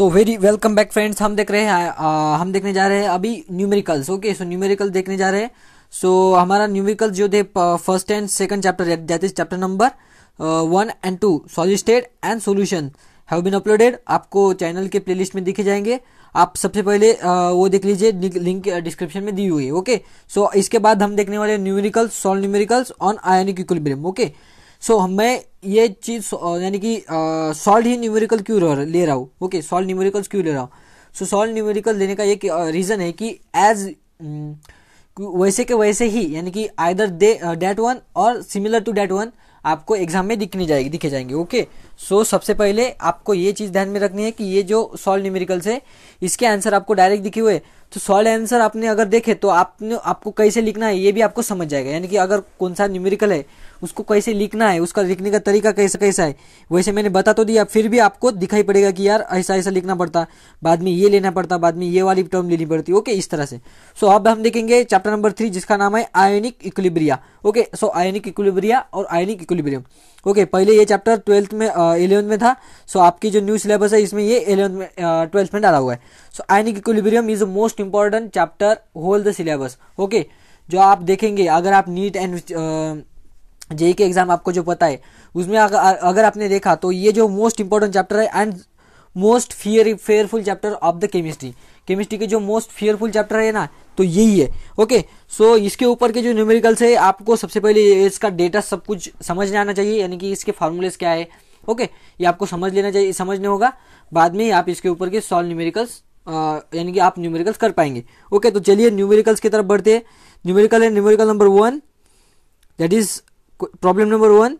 सो very welcome back friends हम देख रहे हैं आ, हम देखने जा रहे हैं अभी न्यूमेरिकल्स ओके सो न्यूमेरिकल देखने जा रहे हैं सो so, हमारा न्यूमेरिकल जो थे first and second chapter that is chapter number one and two solid state and solution have been uploaded आपको चैनल के प्लेलिस्ट में दिखे जाएंगे आप सबसे पहले आ, वो देख लीजिए लिंक डिस्क्रिप्शन में दी हुई है ओके सो इसके बाद हम देखने वाले numericals solve numericals on ionic equilibrium okay so मैं ये चीज़ यानी कि सॉल्व ही न्यूमेरिकल क्यों ले रहा हूँ ओके सॉल्व न्यूमेरिकल क्यों ले रहा हूँ सो सॉल्व न्यूमेरिकल देने का एक रीज़न है कि एज mm, वैसे के वैसे ही यानी कि आइदर दे डेट वन और सिमिलर टू डेट वन आपको एग्जाम में दिखनी जाएगी दिखे जाएंगे ओके सो so, सबसे पहले आपको ये चीज़ ध्यान में रखनी है कि ये जो सॉल्व न्यूमेरिकल्स है इसके आंसर आपको डायरेक्ट दिखे हुए तो सॉल्व आंसर आपने अगर देखे तो आपने आपको कैसे लिखना है ये भी आपको समझ जाएगा यानी कि अगर कौन सा न्यूमेरिकल है उसको कैसे लिखना है उसका लिखने का तरीका कैसे कैसा है वैसे मैंने बता तो दिया फिर भी आपको दिखाई पड़ेगा कि यार ऐसा ऐसा लिखना पड़ता बाद में ये लेना पड़ता बाद में ये वाली टर्म लेनी पड़ती ओके इस तरह से सो अब हम देखेंगे चैप्टर नंबर थ्री जिसका नाम है ionic equilibria okay so ionic equilibria और आयोनिक इक्लिब्रियम ओके पहले ये चैप्टर ट्वेल्थ में इलेवंथ में था सो आपकी जो न्यू सिलेबस है इसमें ये इलेवंथ में ट्वेल्थ में डाला हुआ है so ionic equilibrium is most important chapter whole the syllabus okay जो आप देखेंगे अगर आप नीट एंड जेई के एग्जाम आपको जो पता है उसमें अगर, आपने देखा तो ये जो मोस्ट इंपॉर्टेंट चैप्टर है and most fear fearful chapter of the chemistry chemistry के जो मोस्ट फियरफुल चैप्टर है ना तो यही है ओके सो इसके ऊपर के जो न्यूमेरिकल्स है आपको सबसे पहले इसका डेटा सब कुछ समझ में आना चाहिए यानी कि इसके फार्मूलेस क्या है ओके ये आपको समझ लेना चाहिए समझने होगा बाद में आप इसके ऊपर के सॉल्व न्यूमेरिकल्स यानी कि आप न्यूमेरिकल्स कर पाएंगे ओके तो चलिए न्यूमेरिकल्स की तरफ बढ़ते हैं न्यूमेरिकल है numerical number one that is problem number one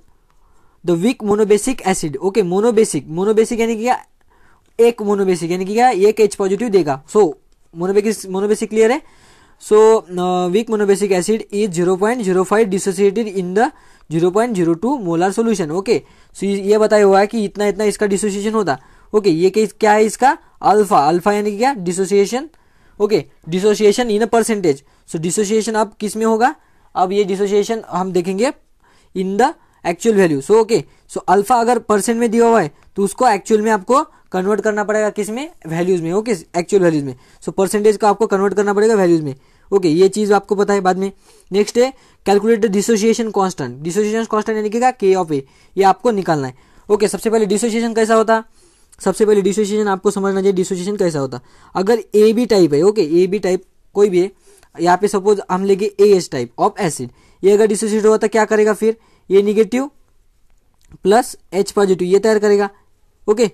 the weak monobasic acid okay monobasic monobasic यानी कि एक मोनोबेसिक यानी कि क्या एक एच पॉजिटिव देगा सो मोनोबेसिक मोनोबेसिक क्लियर है so weak monobasic acid is zero point zero five dissociated in the zero point zero two molar solution okay so ये बताया हुआ है कि इतना इतना इसका डिसोसिएशन होता ओके okay, ये क्या है इसका अल्फा अल्फा यानी क्या dissociation okay dissociation in a percentage so dissociation अब किस में होगा अब ये डिसोसिएशन हम देखेंगे in the actual value so okay so alpha अगर परसेंट में दिया हुआ है तो उसको एक्चुअल में आपको कन्वर्ट करना पड़ेगा किस में वैल्यूज में ओके एक्चुअल वैल्यूज में सो so, परसेंटेज को आपको कन्वर्ट करना पड़ेगा वैल्यूज में ओके okay, ये चीज़ आपको पता है बाद में नेक्स्ट है calculate dissociation constant dissociation constant यानी क्या के ऑफ ए ये आपको निकालना है ओके okay, सबसे पहले डिसोसिएशन कैसा होता सबसे पहले डिसोसिएशन आपको समझना चाहिए डिसोसिएशन कैसा होता अगर ए बी टाइप है ओके ए बी टाइप कोई भी है यहाँ पे सपोज हम लेंगे A S type of acid ये अगर डिसोसिएट हुआ तो क्या करेगा फिर ये निगेटिव प्लस एच पॉजिटिव ये तैयार करेगा ओके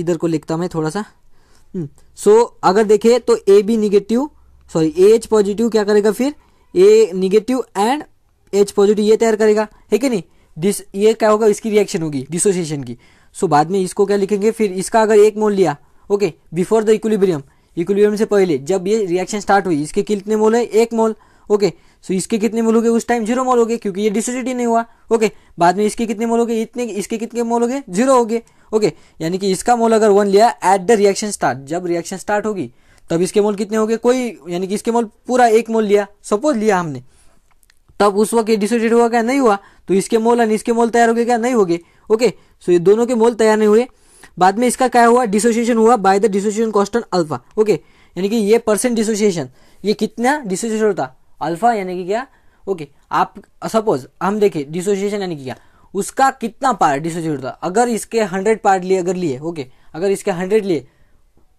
इधर को लिखता मैं थोड़ा सा सो हम्म, so, अगर देखे तो A B negative sorry A H positive क्या करेगा फिर A negative and H positive ये तैयार करेगा है कि नहीं दिस ये क्या होगा इसकी रिएक्शन होगी डिसोसिएशन की सो so, बाद में इसको क्या लिखेंगे फिर इसका अगर एक मोल लिया okay before the equilibrium equilibrium से पहले जब ये रिएक्शन स्टार्ट हुई इसके कितने मोल है एक मोल ओके सो इसके कितने मोल हो गए उस टाइम जीरो मोल हो गए क्योंकि ये डिसिडिटी नहीं हुआ ओके बाद में इसके कितने मोल हो गए इतने इसके कितने मोल हो गए जीरो हो गए ओके यानी कि इसका मोल अगर वन लिया एट द रिएक्शन स्टार्ट जब रिएक्शन स्टार्ट होगी तब इसके मोल कितने हो गए कोई यानी कि इसके मोल पूरा एक मोल लिया सपोज लिया हमने तब उस वक्त ये डिसोसिएट हुआ क्या नहीं हुआ तो इसके मोल और इसके मोल तैयार हो गए क्या नहीं हो गए ओके सो ये दोनों के मोल तैयार नहीं हुए बाद में इसका क्या हुआ डिसोसिएशन हुआ by the dissociation constant alpha okay यानी कि ये परसेंट डिसोसिएशन ये कितना डिसोसिएशन होता अल्फा यानी कि क्या ओके आप सपोज हम देखें डिसोसिएशन यानी कि क्या उसका कितना पार्ट डिसोसिएट होता अगर इसके हंड्रेड पार्ट लिए अगर लिए ओके अगर इसके हंड्रेड लिए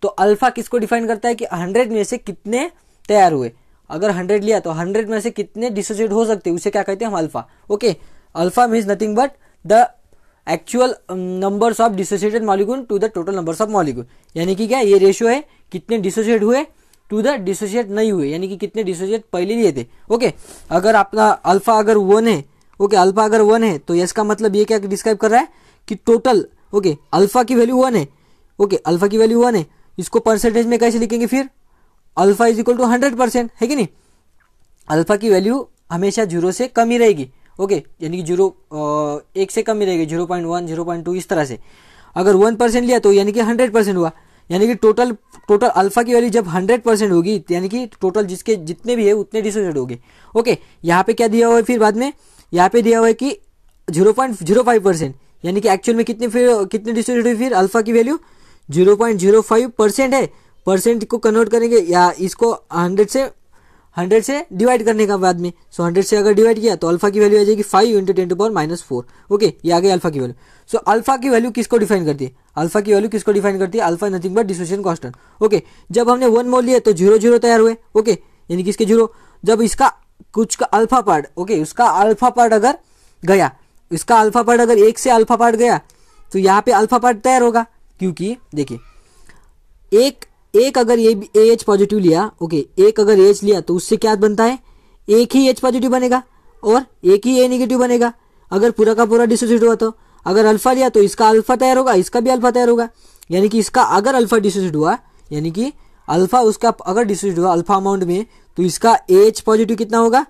तो अल्फा किसको डिफाइन करता है कि हंड्रेड में से कितने तैयार हुए अगर हंड्रेड लिया तो हंड्रेड में से कितने डिसोसिएट हो सकते उसे क्या कहते हैं हम alpha okay alpha means nothing but the actual numbers of dissociated molecule to the total numbers of molecule यानी कि क्या ये रेशियो है कितने डिसोसिएट हुए टू द डिसोशिएट नहीं हुए यानी कि कितने डिसोशिएट पहले लिए थे ओके अगर आपका अल्फा अगर वन है ओके अल्फा अगर वन है तो यस का मतलब ये क्या डिस्क्राइब कर रहा है कि टोटल ओके अल्फा की वैल्यू वन है ओके अल्फा की वैल्यू वन है इसको परसेंटेज में कैसे लिखेंगे फिर alpha is equal to hundred percent है कि नहीं अल्फा की वैल्यू हमेशा जीरो से कम ही रहेगी ओके यानी कि जीरो एक से कम ही रहेगी zero point one zero point two इस तरह से अगर वन परसेंट लिया तो यानी कि हंड्रेड परसेंट हुआ यानी कि टोटल टोटल अल्फा की वैल्यू जब 100 परसेंट होगी यानी कि टोटल जिसके जितने भी है उतने डिसोसिएट होगे ओके यहाँ पे क्या दिया हुआ है फिर बाद में यहाँ पे दिया हुआ है कि zero point zero five percent यानी कि एक्चुअल में कितने फिर कितने डिसोसिएट हुई फिर अल्फा की value zero point zero five percent है परसेंट को कन्वर्ट करेंगे या इसको हंड्रेड से हंड्रेड से डिवाइड करने का बाद में सो हंड्रेड से अगर डिवाइड किया तो अल्फा की वैल्यू आ जाएगी five into ten to power minus four okay ये आ गई अल्फा की वैल्यू सो अल्फा की वैल्यू किसको डिफाइन करती है अल्फा की वैल्यू किसको डिफाइन करती है alpha nothing but dissociation constant okay जब हमने वन मोल लिए तो जीरो जीरो तैयार हुए ओके यानी किसके जीरो जब इसका कुछ का अल्फा पार्ट ओके उसका अल्फा पार्ट अगर गया इसका अल्फा पार्ट अगर एक से अल्फा पार्ट गया तो यहाँ पे अल्फा पार्ट तैयार होगा क्योंकि देखिए एक एक अगर ये ए एच पॉजिटिव लिया ओके एक अगर एच लिया तो उससे क्या बनता है एक ही एच पॉजिटिव बनेगा और एक ही ए निगेटिव बनेगा अगर पूरा का पूरा डिसोसिएट हुआ तो अगर अल्फा लिया तो इसका अल्फा तैयार होगा इसका भी अल्फा तैयार होगा यानी कि इसका अगर अल्फा डिस्ट्रीब्यूट हुआ यानी कि अल्फा उसका अगर डिस्ट्रीब्यूट हुआ अल्फा अमाउंट में तो इसका एच पॉजिटिव कितना होगा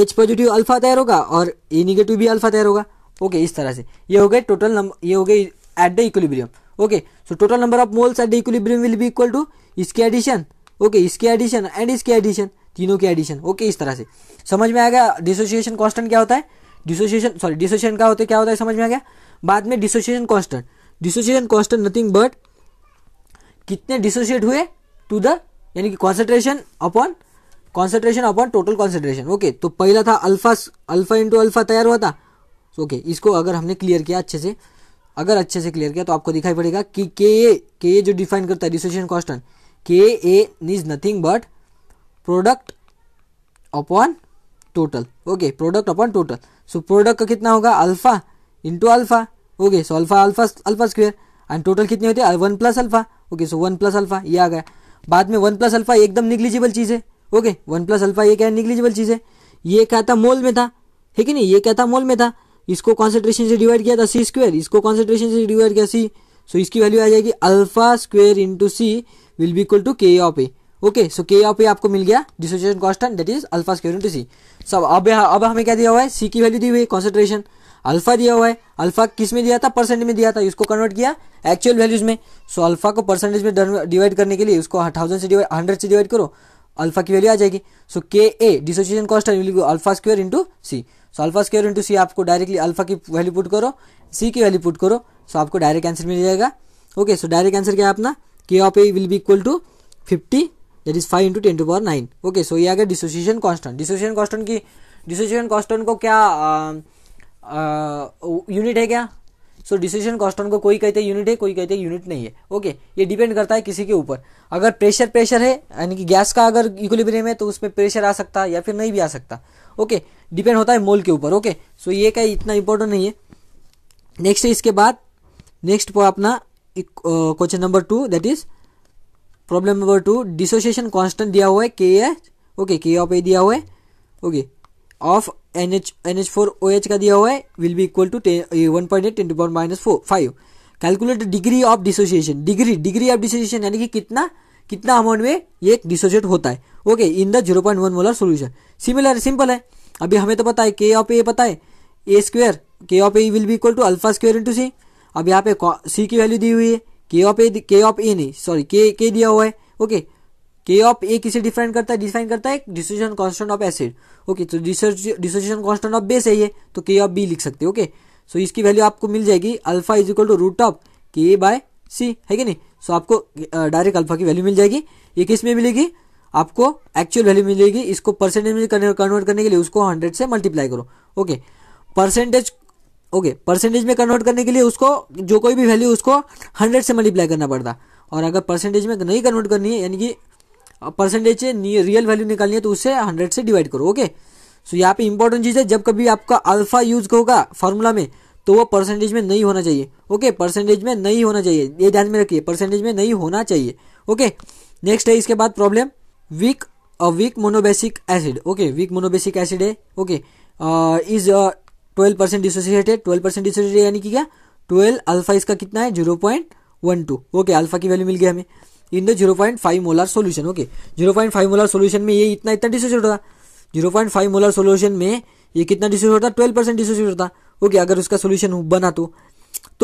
एच पॉजिटिव अल्फा तैयार होगा और ए निगेटिव भी अल्फा तैयार होगा ओके इस तरह से ये हो गए टोटल नंबर ये हो गए at the equilibrium okay so total number of moles at the equilibrium will be equal to इसके एडिशन ओके इसके एडिशन एंड इसके एडिशन तीनों के एडिशन ओके इस तरह से समझ में आ गया डिसोसिएशन कॉन्स्टेंट क्या होता है डिसोसिएशन सॉरी डिसोसिएशन का होता है क्या होता है समझ में आ गया बाद में dissociation constant dissociation constant nothing but कितने डिसोसिएट हुए टू द यानी कि concentration upon concentration upon total concentration okay तो पहला था अल्फा अल्फा इंटू अल्फा तैयार हुआ था ओके okay, इसको अगर हमने क्लियर किया अच्छे से अगर अच्छे से क्लियर किया तो आपको दिखाई पड़ेगा कि के ए के ए जो डिफाइन करता है dissociation constant K A is nothing but product upon total okay product upon total so product का कितना होगा alpha into alpha okay so alpha alpha alpha square and total कितनी होती है one plus alpha okay so one plus alpha ये आ गया बाद में वन प्लस अल्फ़ा एकदम निग्लिजिबल चीज़ है ओके वन प्लस अल्फ़ा ये क्या है निग्लिजिबल चीज़ है ये क्या था मोल में था ठीक है नहीं ये क्या था मोल में था इसको कॉन्सेंट्रेशन से डिवाइड किया था सी स्क्वेयर इसको कॉन्सेंट्रेशन से डिवाइड किया सी सो so, इसकी वैल्यू आ जाएगी alpha square into C will be equal to K of A okay so K of A आपको मिल गया dissociation constant that is alpha square into C so अब अब हमें क्या दिया हुआ है सी की वैल्यू दी हुई है कॉन्सेंट्रेशन अल्फा दिया हुआ है अल्फा किस में दिया था परसेंट में दिया था इसको कन्वर्ट किया एक्चुअल वैल्यूज में सो अल्फा को परसेंटेज में डिवाइड करने के लिए उसको थाउजेंड से डिवाइड हंड्रेड से डिवाइड करो अल्फा की वैल्यू आ जाएगी so K A dissociation constant alpha square into C so alpha square into C आपको डायरेक्टली अल्फा की वैल्यू पुट करो सी की वैल्यू पुट करो सो आपको डायरेक्ट आंसर मिल जाएगा ओके सो डायरेक्ट आंसर क्या है अपना K of A will be equal to fifty that is five into ten to power nine okay so ये आ गया डिसोसिएशन कॉन्स्टेंट डिसोसिएशन कॉन्स्टेंट की डिसोसिएशन कॉन्स्टेंट को क्या यूनिट um, uh, है क्या सो डिसोसिएशन कॉन्स्टेंट को कोई कहते यूनिट है कोई कहते यूनिट नहीं है ओके ये डिपेंड करता है किसी के ऊपर अगर प्रेशर प्रेशर है यानी कि गैस का अगर इक्विलिब्रियम है तो उसमें प्रेशर आ सकता है या फिर नहीं भी आ सकता ओके डिपेंड होता है मोल के ऊपर ओके सो ये क्या इतना इंपॉर्टेंट नहीं है नेक्स्ट इसके बाद नेक्स्ट अपना question number two that is problem number two dissociation constant दिया हुआ है के एच ओके के ऑफ ए दिया हुआ है okay of N H N H four O H का दिया हुआ है will be equal to one point eight ten to point minus four five calculate degree of dissociation degree degree of dissociation यानी कि कितना कितना अमाउंट में ये डिसोसिएट होता है okay in the zero point one molar solution similar simple है अभी हमें तो पता है के ऑफ ए पता है A square K of A will be equal to alpha square into C अब यहाँ पे सी की वैल्यू दी हुई है के ऑफ ए के ऑफ ए नहीं सॉरी के के दिया हुआ है ओके के ऑफ ए किसे डिफाइन करता है डिफाइन करता है dissociation constant of acid okay तो डिसोसिएशन कांस्टेंट ऑफ बेस है ये तो के ऑफ बी लिख सकते हो ओके सो इसकी वैल्यू आपको मिल जाएगी alpha is equal to root of K by C है कि नहीं सो so, आपको डायरेक्ट अल्फा की वैल्यू मिल जाएगी ये किस में मिलेगी आपको एक्चुअल वैल्यू मिलेगी इसको परसेंटेज में कन्वर्ट करने के लिए उसको हंड्रेड से मल्टीप्लाई करो ओके परसेंटेज ओके परसेंटेज में कन्वर्ट करने के लिए उसको जो कोई भी वैल्यू उसको हंड्रेड से मल्टीप्लाई करना पड़ता और अगर परसेंटेज में नहीं कन्वर्ट करनी है यानी कि परसेंटेज से रियल वैल्यू निकालनी है तो उससे हंड्रेड से डिवाइड करो ओके सो यहाँ पे इंपॉर्टेंट चीज़ है जब कभी आपका अल्फा यूज होगा फॉर्मूला में तो वो परसेंटेज में नहीं होना चाहिए ओके परसेंटेज में नहीं होना चाहिए ये ध्यान में रखिए परसेंटेज में नहीं होना चाहिए ओके नेक्स्ट है इसके बाद problem weak weak monobasic acid okay weak monobasic acid है okay is twelve percent dissociated twelve percent dissociated यानी कि क्या ट्वेल्व अल्फा इसका कितना है zero point one two okay alpha की वैल्यू मिल गया हमें in the zero point five molar solution okay zero point five molar solution में ये इतना इतना डिसोसिएट होता zero point five molar solution में ये कितना डिसोसिएट होता ट्वेल्व परसेंट डिसोसिएट होता ओके अगर उसका सोल्यूशन बना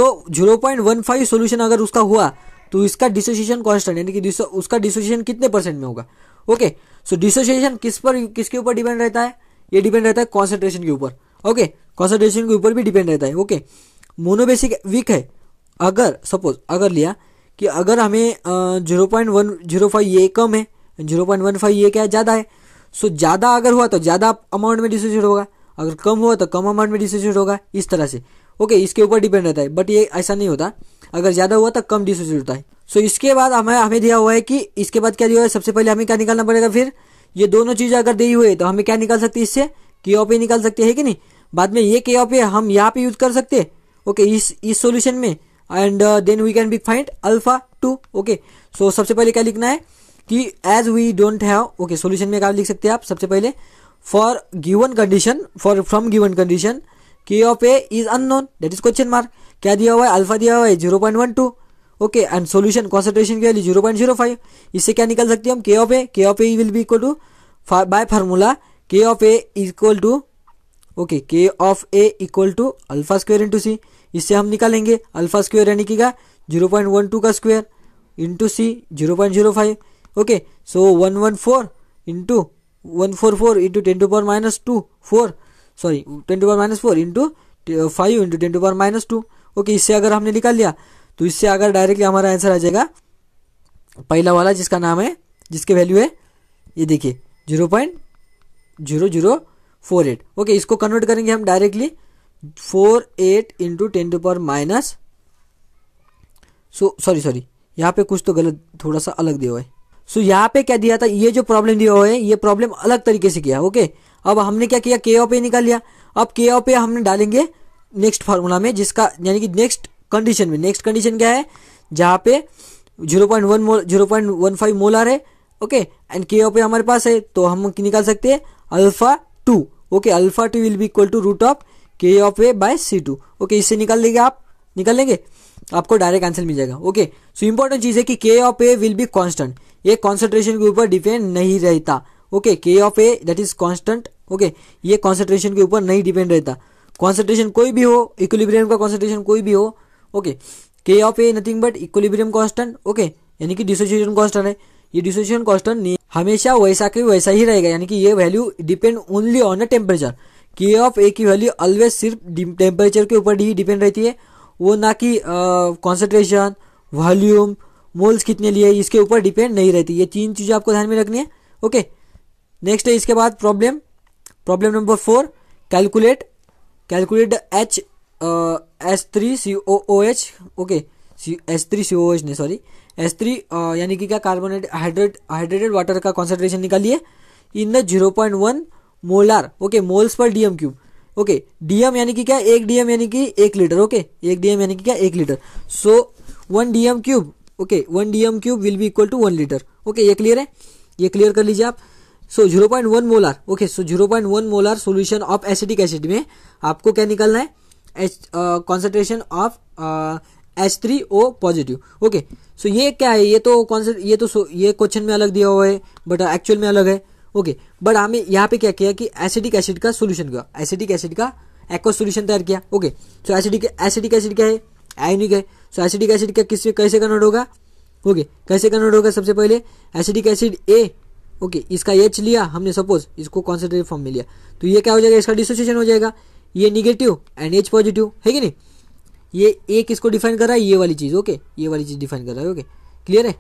तो zero point one five solution अगर उसका हुआ तो इसका डिसोसिएशन कॉन्स्टेंट यानी कि उसका डिसोसिएशन कितने परसेंट में होगा ओके सो डिसोसिएशन किस पर किसके ऊपर डिपेंड रहता है ये डिपेंड रहता है कॉन्सेंट्रेशन के ऊपर ओके कॉन्सेंट्रेशन के ऊपर भी डिपेंड रहता है ओके मोनोबेसिक वीक है अगर सपोज अगर लिया कि अगर हमें zero point one zero five ये कम है जीरो पॉइंट वन फाइव ये क्या ज़्यादा है सो ज़्यादा अगर हुआ तो ज़्यादा अमाउंट में डिसोसिएट होगा अगर कम हुआ तो कम अमाउंट में डिसोसिएट होगा इस तरह से ओके इसके ऊपर डिपेंड रहता है बट ये ऐसा नहीं होता अगर ज़्यादा हुआ तो कम डिसोसिएट होता है सो इसके बाद हमें हमें दिया हुआ है कि इसके बाद क्या दिया हुआ है सबसे पहले हमें क्या निकालना पड़ेगा फिर ये दोनों चीज़ें अगर दी हुई है तो हमें क्या निकाल सकती है इससे की ओ निकाल सकती है कि नहीं बाद में ये के पे हम यहाँ पे यूज कर सकते हैं ओके इस इस सॉल्यूशन में and then we can be find alpha two okay so सबसे पहले क्या लिखना है कि as we don't have okay solution में क्या लिख सकते हैं आप सबसे पहले for given condition for from given condition K of A is unknown that is question mark क्या दिया हुआ है अल्फा दिया हुआ है zero point one two okay and solution concentration की value zero point zero five इससे क्या निकल सकती है हम के of A K of A will be equal to by formula K of A is equal to okay के of A equal to alpha square into C इससे हम निकालेंगे अल्फा स्क्वेयर यानी कि क्या जीरो पॉइंट वन टू का square into C zero point zero five okay so one one four into one four four into ten to power minus two four sorry ten to power minus four into five into ten to power minus two okay इससे अगर हमने निकाल लिया तो इससे अगर directly हमारा answer आ जाएगा पहला वाला जिसका नाम है जिसके वैल्यू है ये देखिए zero point zero zero four eight okay इसको कन्वर्ट करेंगे हम directly four eight into ten to power minus so sorry sorry यहाँ पे कुछ तो गलत थोड़ा सा अलग दिया हुआ है सो so, यहाँ पे क्या दिया था ये जो प्रॉब्लम दिया हुआ है ये प्रॉब्लम अलग तरीके से किया ओके अब हमने क्या किया के ओ पे निकाल लिया अब के ओ पे हमने डालेंगे नेक्स्ट फार्मूला में जिसका यानी कि नेक्स्ट कंडीशन में नेक्स्ट कंडीशन क्या है जहाँ पे zero point one mole zero point one five आ रहे ओके एंड के ओ पे हमारे पास है तो हम निकाल सकते हैं alpha two okay alpha two will be equal to root of K of A by C two okay इससे निकाल देंगे आप निकाल लेंगे आपको डायरेक्ट आंसर मिल जाएगा ओके सो इंपॉर्टेंट चीज़ है कि K of A will be constant ये कॉन्सेंट्रेशन के ऊपर डिपेंड नहीं रहता ओके के of A that is constant okay ये कॉन्सेंट्रेशन के ऊपर नहीं डिपेंड रहता कॉन्सेंट्रेशन कोई भी हो इक्विलिब्रियम का कॉन्सेंट्रेशन कोई भी हो ओके के of A nothing but equilibrium constant okay यानी कि डिसोसिएशन कॉन्स्टेंट है ये डिसोसिएशन नहीं हमेशा वैसा के वैसा ही रहेगा यानी कि ये value depend only on a temperature K of A की वैल्यू ऑलवेज सिर्फ टेम्परेचर के ऊपर ही डिपेंड रहती है वो ना कि कॉन्सेंट्रेशन वॉल्यूम मोल्स कितने लिए इसके ऊपर डिपेंड नहीं रहती ये तीन चीज़ें आपको ध्यान में रखनी है ओके नेक्स्ट है इसके बाद problem problem number four calculate calculate H S three C O O H okay C S three C O H नहीं सॉरी एस थ्री uh, यानी कि क्या कार्बोनेट हाइड्रेट हाइड्रेटेड वाटर का कॉन्सेंट्रेशन निकालिए in the zero point one molar okay moles per DM cube okay DM यानी कि क्या एक डीएम यानी कि एक लीटर ओके एक डीएम यानी कि क्या एक litre so one DM cube okay one DM cube will be equal to one litre okay ये क्लियर है ये क्लियर कर लीजिए आप so zero point one molar okay so zero point one molar solution of acetic acid में आपको क्या निकालना है concentration of uh, H three O positive okay so ये क्या है ये तो कॉन्सेप्ट ये तो ये क्वेश्चन में अलग दिया हुआ है बट एक्चुअल में अलग है ओके okay, बट हमें यहाँ पे क्या किया कि एसिडिक एसिड का सोल्यूशन किया एसिडिक एसिड का एक्व सोल्यूशन तैयार किया okay so acetic acetic acid क्या है आयनिक है सो एसिडिक एसिड का किस कैसे कन्वर्ट होगा ओके okay, कैसे कन्वर्ट होगा सबसे पहले एसिडिक एसिड ए ओके इसका एच लिया हमने सपोज इसको कॉन्सेंट्रेटेड फॉर्म में लिया तो ये क्या हो जाएगा इसका डिसोसिएशन हो जाएगा ये निगेटिव एंड एच पॉजिटिव है कि नहीं ये ए किसको डिफाइन कर रहा है ये वाली चीज़ ओके ये वाली चीज़ डिफाइन कर रहा है ओके क्लियर है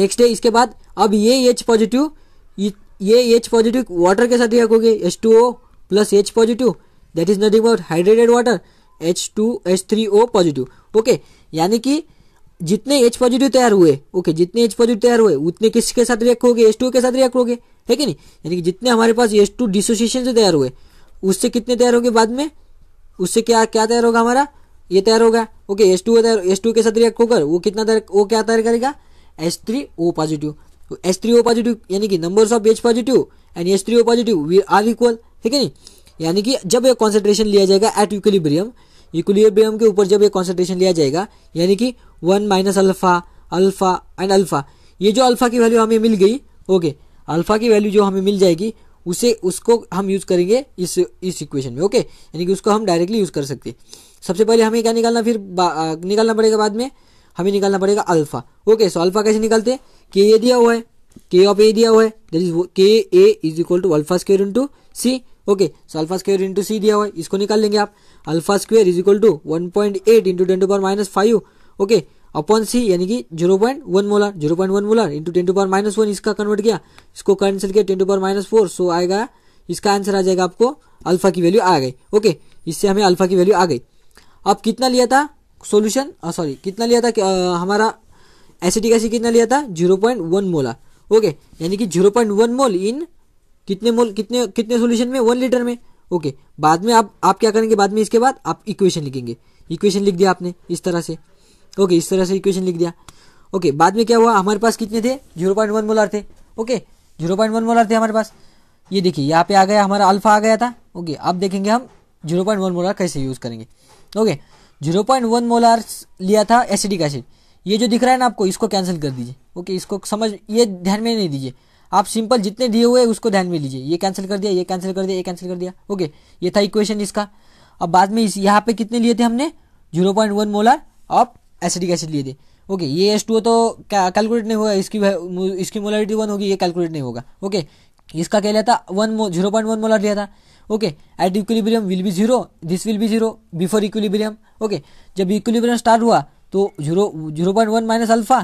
नेक्स्ट है इसके बाद अब ये एच पॉजिटिव ये एच पॉजिटिव वाटर के साथ रिएक्ट होगी H two O plus H positive that is nothing about hydrated water H two H three O positive okay यानी कि जितने एच पॉजिटिव तैयार हुए ओके जितने एच पॉजिटिव तैयार हुए उतने किसके साथ रिएक्ट होगे एच टू के साथ रिएक्ट होगे है कि नहीं यानी कि जितने हमारे पास एच टू डिसोसिएशन से तैयार हुए उससे कितने तैयार होंगे बाद में उससे क्या क्या तैयार होगा हमारा ये तैयार होगा ओके एस टू तैयार एस टू के साथ रिएक्ट होकर वो कितना तैयार वो क्या तैयार करेगा S three O positive S three O positive यानी कि number of H positive and S three O positive we are equal ठीक है नी यानी कि जब यह कॉन्सेंट्रेशन लिया जाएगा एट इक्विलिब्रियम इक्विलिब्रियम के ऊपर जब ये कॉन्सेंट्रेशन लिया जाएगा यानी कि one minus alpha alpha and alpha ये जो अल्फा की वैल्यू हमें मिल गई ओके अल्फा की वैल्यू जो हमें मिल जाएगी उसे उसको हम यूज करेंगे इस इस इक्वेशन में ओके यानी कि उसको हम डायरेक्टली यूज कर सकते हैं सबसे पहले हमें क्या निकालना फिर निकालना पड़ेगा बाद में हमें निकालना पड़ेगा अल्फा ओके सो अल्फा कैसे निकालते के ए दिया हुआ है के ऑफ ए दिया हुआ है that is K A is equal to alpha square into C okay so alpha square into C दिया हुआ है इसको निकाल लेंगे आप alpha square is equal to one point eight into ten to power minus five okay upon C यानी कि zero point one molar zero point one molar into ten to power minus one इसका convert किया इसको cancel किया ten to power minus four सो आएगा इसका answer आ जाएगा आपको अल्फा की वैल्यू आ गई ओके इससे हमें अल्फा की वैल्यू आ गई अब कितना लिया था सोल्यूशन सॉरी कितना लिया था आ, हमारा एसिडिक एसिड कितना लिया था zero point one molar okay यानी कि zero point one mole in कितने मोल कितने कितने सोल्यूशन में वन लीटर में ओके बाद में आप आप क्या करेंगे बाद में इसके बाद आप इक्वेशन लिखेंगे इक्वेशन लिख दिया आपने इस तरह से ओके इस तरह से इक्वेशन लिख दिया ओके बाद में क्या हुआ हमारे पास कितने थे जीरो पॉइंट वन मोलार थे okay zero point one molar थे हमारे पास ये देखिए यहाँ पे आ गया हमारा अल्फा आ गया था ओके अब देखेंगे हम जीरो पॉइंट वन मोलर कैसे यूज़ करेंगे okay zero point one molar लिया था एसिडिक एसिड ये जो दिख रहा है ना आपको इसको कैंसिल कर दीजिए ओके इसको समझ ये ध्यान में नहीं दीजिए आप सिंपल जितने दिए हुए उसको ध्यान में लीजिए ये कैंसिल कर दिया ये कैंसिल कर दिया ये कैंसिल कर दिया ओके ये था इक्वेशन इसका अब बाद में इस यहाँ पे कितने लिए थे हमने zero point one molar of acetic acid लिए थे ओके ये एस टू तो कैलकुलेट नहीं होगा इसकी इसकी मोलारिटी वन होगी ये कैलकुलेट नहीं होगा ओके इसका क्या लिया था one zero point one molar लिया था okay at equilibrium will be zero this will be zero before equilibrium okay जब इक्विलिब्रियम स्टार्ट हुआ तो zero zero point one minus alpha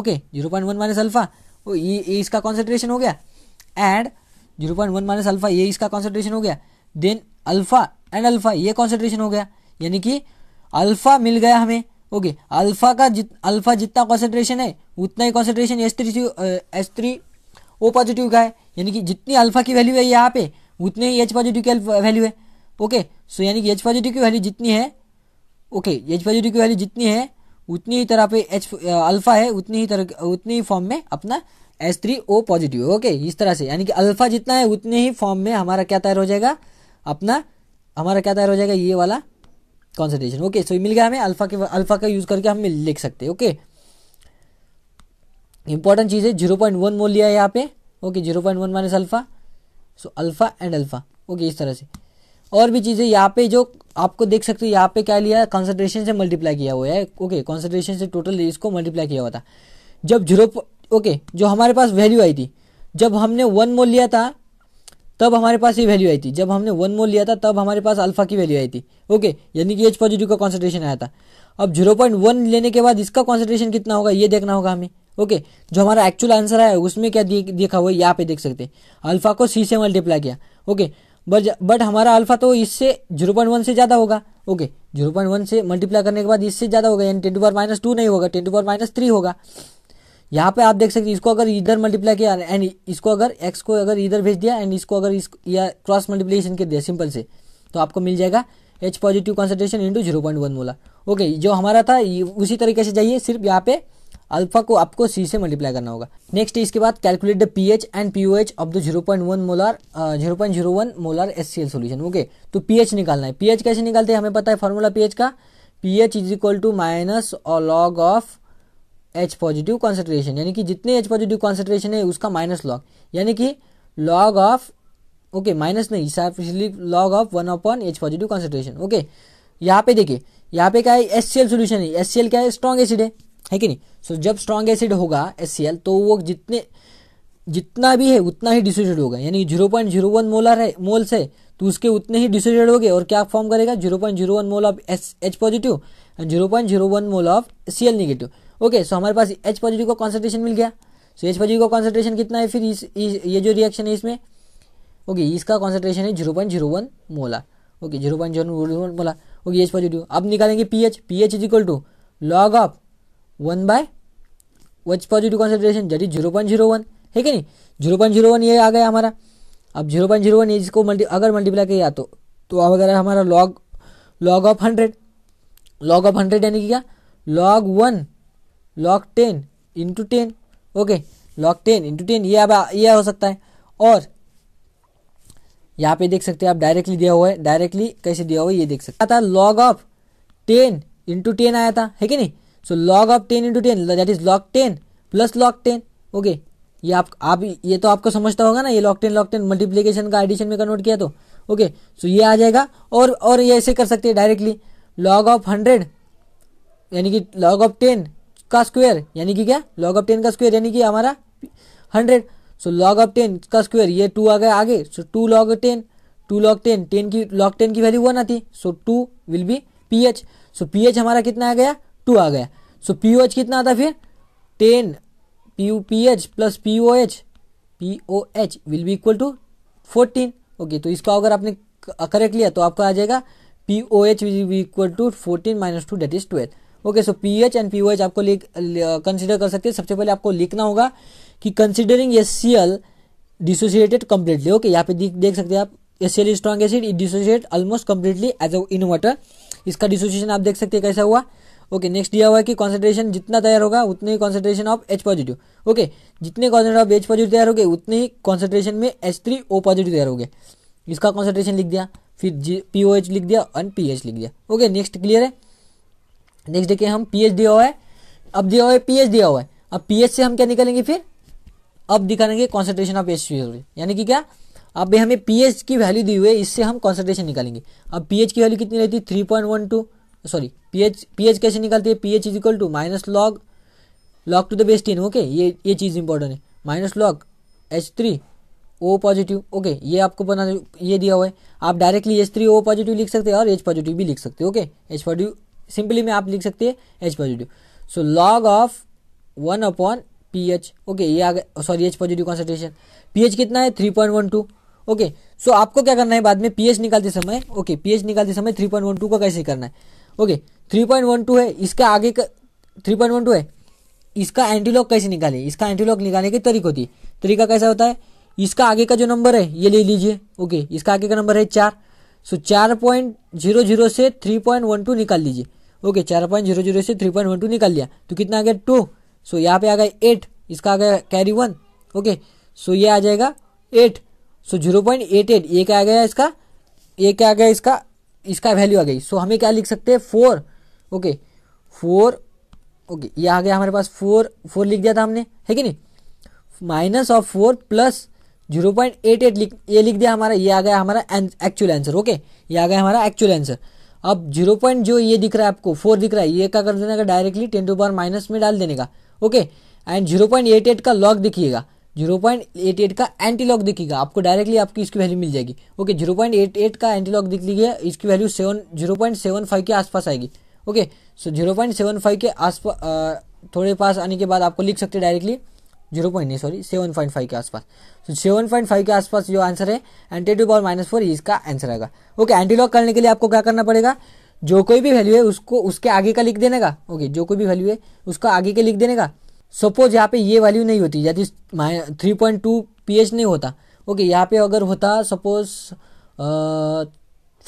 okay zero point one minus alpha ये इसका concentration हो गया and zero point one minus alpha ये इसका concentration हो गया देन अल्फा एंड अल्फा ये कॉन्सेंट्रेशन हो गया यानी कि अल्फा मिल गया हमें ओके अल्फा का जित अल्फा जितना कॉन्सेंट्रेशन है उतना ही concentration S three S three O positive का है यानी कि जितनी अल्फा की वैल्यू है यहाँ पे उतने ही एच पॉजिटिव की वैल्यू है ओके सो यानी कि एच पॉजिटिव की वैल्यू जितनी है ओके एच पॉजिटिव की वैल्यू जितनी है उतनी ही तरह पे एच अल्फा है उतनी ही तरह उतनी ही फॉर्म में अपना H three O positive okay इस तरह से यानी कि अल्फा जितना है उतने ही फॉर्म में हमारा क्या तैयार हो जाएगा अपना हमारा क्या तैयार हो जाएगा ये वाला कॉन्सेंट्रेशन ओके सो मिल गया हमें अल्फा के अल्फा का यूज करके हम लिख सकते हैं ओके इंपॉर्टेंट चीज़ है जीरो पॉइंट वन मोल लिया है यहाँ पे okay zero point one minus alpha so alpha and alpha okay इस तरह से और भी चीज़ें यहाँ पे जो आपको देख सकते हो यहाँ पे क्या लिया कॉन्सेंट्रेशन से मल्टीप्लाई किया हुआ है ओके कॉन्सेंट्रेशन से टोटल इसको मल्टीप्लाई किया हुआ था जब जीरो ओके जो हमारे पास वैल्यू आई थी जब हमने वन मोल लिया था तब हमारे पास ये वैल्यू आई थी जब हमने वन मोल लिया था तब हमारे पास अल्फा की वैल्यू आई थी ओके यानी कि एच पॉजिटिव का कॉन्सेंट्रेशन आया था अब जीरो पॉइंट वन लेने के बाद इसका कॉन्सेंट्रेशन कितना होगा ये देखना होगा हमें ओके जो हमारा एक्चुअल आंसर है उसमें क्या देखा हुआ है यहाँ पे देख सकते हैं अल्फ़ा को सी से मल्टीप्लाई किया ओके बट बट हमारा अल्फ़ा तो इससे जीरो पॉइंट वन से ज़्यादा होगा ओके जीरो पॉइंट वन से मल्टीप्लाई करने के बाद इससे ज़्यादा होगा यानी ten to power minus two नहीं होगा ten to power minus three होगा यहाँ पे आप देख सकते हैं इसको अगर इधर मल्टीप्लाई किया एंड इसको अगर एक्स को अगर इधर भेज दिया एंड इसको अगर इस या क्रॉस मल्टीप्लीकेशन कर दिया सिंपल से तो आपको मिल जाएगा H positive concentration into zero point one बोला ओके जो हमारा था उसी तरीके से जाइए सिर्फ यहाँ पे अल्फा को आपको सी से मल्टीप्लाई करना होगा नेक्स्ट इसके बाद calculate the P H and P O H of the zero point one molar zero point zero one molar S C L solution okay तो पी एच निकालना है पी एच कैसे निकालते हैं हमें पता है फॉर्मूला पी एच का P H is equal to minus और log of H positive concentration यानी कि जितने एच पॉजिटिव कॉन्सेंट्रेशन है उसका माइनस लॉग यानी कि लॉग ऑफ ओके माइनस नहीं log of one upon H positive concentration okay यहाँ पे देखिए यहाँ पे क्या है एस सी एल सोल्यूशन है एस सी एल क्या है स्ट्रॉन्ग एसिड है है कि नहीं सो so, जब स्ट्रॉन्ग एसिड होगा एस तो वो जितने जितना भी है उतना ही डिसोसिएट होगा यानी zero point zero one molar है मोल्स है तो उसके उतने ही डिसोसिएट हो गए और क्या फॉर्म करेगा zero point zero one mole of S H positive and zero point zero one mole of C L negative okay so हमारे पास एच पॉजिटिव का कॉन्सेंट्रेशन मिल गया सो एच पॉजिटिव का कॉन्सेंट्रेशन कितना है फिर इस, इस ये जो रिएक्शन है इसमें ओके okay, इसका कॉन्सेंट्रेशन है zero point zero one molar okay zero point zero one molar okay H positive अब निकालेंगे P H P H is equal to log of one by which positive concentration यानी zero point zero one है नहीं zero point zero one ये आ गया हमारा अब जीरो पॉइंट जीरो वन इसको मल्टी अगर मल्टीप्लाई किया तो तो अब अगर हमारा log log of hundred log of hundred यानी कि क्या log one log ten into ten okay log ten into ten ये अब ये हो सकता है और यहाँ पे देख सकते हैं आप डायरेक्टली दिया हुआ है डायरेक्टली कैसे दिया हुआ है ये देख सकते था log of ten into ten आया था है कि नहीं so log of ten into ten that is log ten plus log ten okay ये आप आप ये तो आपको समझता होगा ना ये log ten log ten multiplication का एडिशन में कन्वर्ट किया तो ओके सो ये आ जाएगा और और ये ऐसे कर सकते हैं डायरेक्टली लॉग ऑफ हंड्रेड यानी कि लॉग ऑफ टेन का स्क्वायर यानी कि क्या लॉग ऑफ टेन का स्क्वायर यानी कि हमारा hundred so log of ten का स्क्वायर ये टू आ गया आगे so two log ten two log ten ten की लॉग टेन की वैल्यू वन आती so two will be P H so P H हमारा कितना आ गया टू आ गया सो पी ओ एच कितना आता फिर ten P U P H plus P O H P O H will be equal to fourteen okay तो इसको अगर आपने करेक्ट लिया तो आपका आ जाएगा P O H will be equal to fourteen minus two that is twelve okay so P H and P O H आपको कंसिडर कर सकते हैं सबसे पहले आपको लिखना होगा कि considering S C L dissociated completely okay यहाँ पे देख सकते हैं आप S C L strong acid it dissociate almost completely as a inverter इसका डिसोसिएशन आप देख सकते हैं कैसा हुआ ओके नेक्स्ट दिया हुआ है कि कॉन्सेंट्रेशन जितना तैयार होगा उतने ही concentration of H positive okay जितने कॉन्सेंट्रेट ऑफ एच पॉजिटिव तैयार हो गए उतने ही कॉन्सेंट्रेशन में एच थ्री ओ पॉजिटिव तैयार हो गए इसका कॉन्सेंट्रेशन लिख दिया फिर जी पी ओ एच लिख दिया और पी एच लिख दिया ओके नेक्स्ट क्लियर है नेक्स्ट देखिए हम पी एच दिया हुआ है अब दिया हुआ है पी एच दिया हुआ है अब पी एच से हम क्या निकालेंगे फिर अब दिखाएंगे कॉन्सेंट्रेशन ऑफ एच यानी कि क्या अब हमें पी एच की वैल्यू दी हुई है इससे हम कॉन्सेंट्रेशन निकालेंगे अब पी एच की वैल्यू कितनी रहती है three point one two sorry PH PH कैसे निकालते हैं PH is equal to minus log log to the base ten okay ये ये चीज़ इंपॉर्टेंट है minus log H three O positive okay ये आपको बना ये दिया हुआ है आप directly H three O positive लिख सकते हैं और एच पॉजिटिव भी लिख सकते हैं ओके एच पॉजिटिव सिंपली में आप लिख सकते हैं H positive so log of one upon P H okay ये आ गया sorry H positive concentration P H कितना है three point one two okay so आपको क्या करना है बाद में पी एच निकालते समय ओके पी एच निकालते समय थ्री पॉइंट वन टू को कैसे करना है okay three point one two है इसके आगे का थ्री पॉइंट वन टू है इसका एंटीलॉग कैसे निकाले इसका एंटीलॉग निकालने की तरीक होती है तरीका कैसा होता है इसका आगे का जो नंबर है ये ले लीजिए ओके इसका आगे का नंबर है चार सो चार पॉइंट जीरो जीरो से थ्री पॉइंट वन टू निकाल लीजिए ओके चार पॉइंट जीरो जीरो से थ्री पॉइंट वन टू निकाल लिया तो कितना आ गया टू सो यहाँ पे आ गया एट इसका आ गया कैरी वन ओके सो ये आ जाएगा eight so zero point eight eight ये क्या आ गया इसका ये क्या आ गया इसका इसका वैल्यू आ गई सो हमें क्या लिख सकते हैं फोर ओके फोर ओके ये आ गया हमारे पास फोर फोर लिख दिया था हमने है कि नहीं minus of four plus zero point eight eight लिख ये लिख दिया हमारा ये आ गया हमारा एक्चुअल आंसर ओके ये आ गया हमारा एक्चुअल आंसर अब जीरो पॉइंट जो ये दिख रहा है आपको फोर दिख रहा है ये क्या कर देने का directly ten to power minus में डाल देने का okay and zero point eight eight का लॉग दिखिएगा जीरो पॉइंट एट एट का एंटी लॉक दिखेगा आपको डायरेक्टली आपकी इसकी वैल्यू मिल जाएगी okay zero point eight eight का एंटी लॉक दिख लीजिए इसकी value seven zero point seven five के आसपास आएगी okay so zero point seven five के आसपास थोड़े पास आने के बाद आपको लिख सकते हैं डायरेक्टली जीरो पॉइंट नहीं सॉरी सेवन पॉइंट फाइव के आसपास तो सेवन पॉइंट फाइव के आसपास जो आंसर है anti to power minus four इसका आंसर आएगा ओके एंटी लॉक करने के लिए आपको क्या करना पड़ेगा जो कोई भी वैल्यू है उसको उसके आगे का लिख देने का ओके जो कोई भी वैल्यू है उसको आगे के लिख देने का सपोज यहाँ पे ये वैल्यू नहीं होती यदि three point two P H नहीं होता ओके यहाँ पे अगर होता सपोज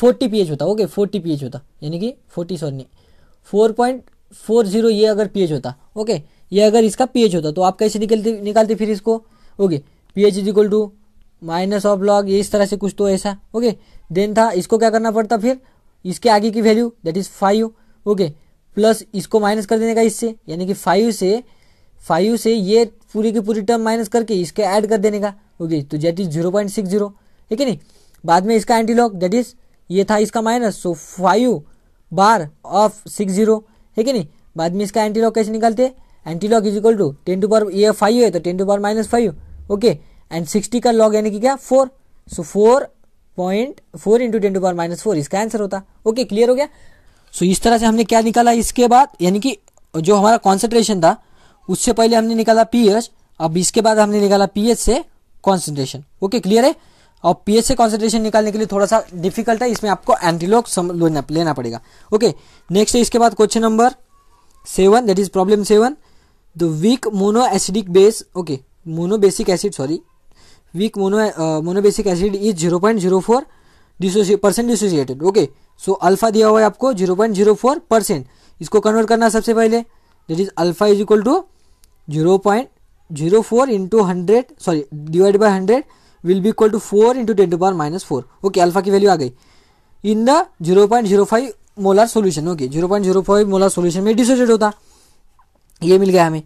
फोर्टी पी एच होता ओके फोर्टी पी एच होता यानी कि फोर्टी सॉरी नहीं फोर पॉइंट फोर जीरो ये अगर पी एच होता ओके ये अगर इसका पी एच होता तो आप कैसे निकलते निकालते फिर इसको okay P H is equal to minus of log ये इस तरह से कुछ तो ऐसा ओके देन था इसको क्या करना पड़ता फिर इसके आगे की value that is five okay plus इसको माइनस कर देने का इससे यानी कि फाइव से फाइव से ये पूरी की पूरी टर्म माइनस करके इसके ऐड कर देने का ओके तो that is zero point six zero ठीक है नहीं बाद में इसका एंटीलॉग दैट इज ये था इसका minus so five bar of six zero ठीक है नहीं बाद में इसका एंटीलॉग कैसे निकालते antilog is equal to ten to power ये फाइव है तो ten to power minus five okay and sixty का लॉग यानी कि क्या four so four point four into ten to power minus four इसका आंसर होता ओके क्लियर हो गया सो so, इस तरह से हमने क्या निकाला इसके बाद यानी कि जो हमारा कॉन्सेंट्रेशन था उससे पहले हमने निकाला पीएच अब इसके बाद हमने निकाला पीएच से कॉन्सेंट्रेशन ओके क्लियर है और पीएच से कॉन्सेंट्रेशन निकालने के लिए थोड़ा सा डिफिकल्ट है इसमें आपको एंटीलॉग लेना लेना पड़ेगा ओके नेक्स्ट है इसके बाद question number seven that is problem seven the weak mono acidic base okay mono basic acid sorry weak mono monobasic acid is zero point zero four dissociate percent dissociated okay so alpha दिया हुआ है आपको zero point zero four percent इसको convert करना सबसे पहले that is alpha is equal to zero point zero four into hundred sorry divide by hundred will be equal to four into ten to power minus four okay alpha की value आ गई in the zero point zero five molar solution okay zero point zero five molar solution में dissociate होता ये मिल गया हमें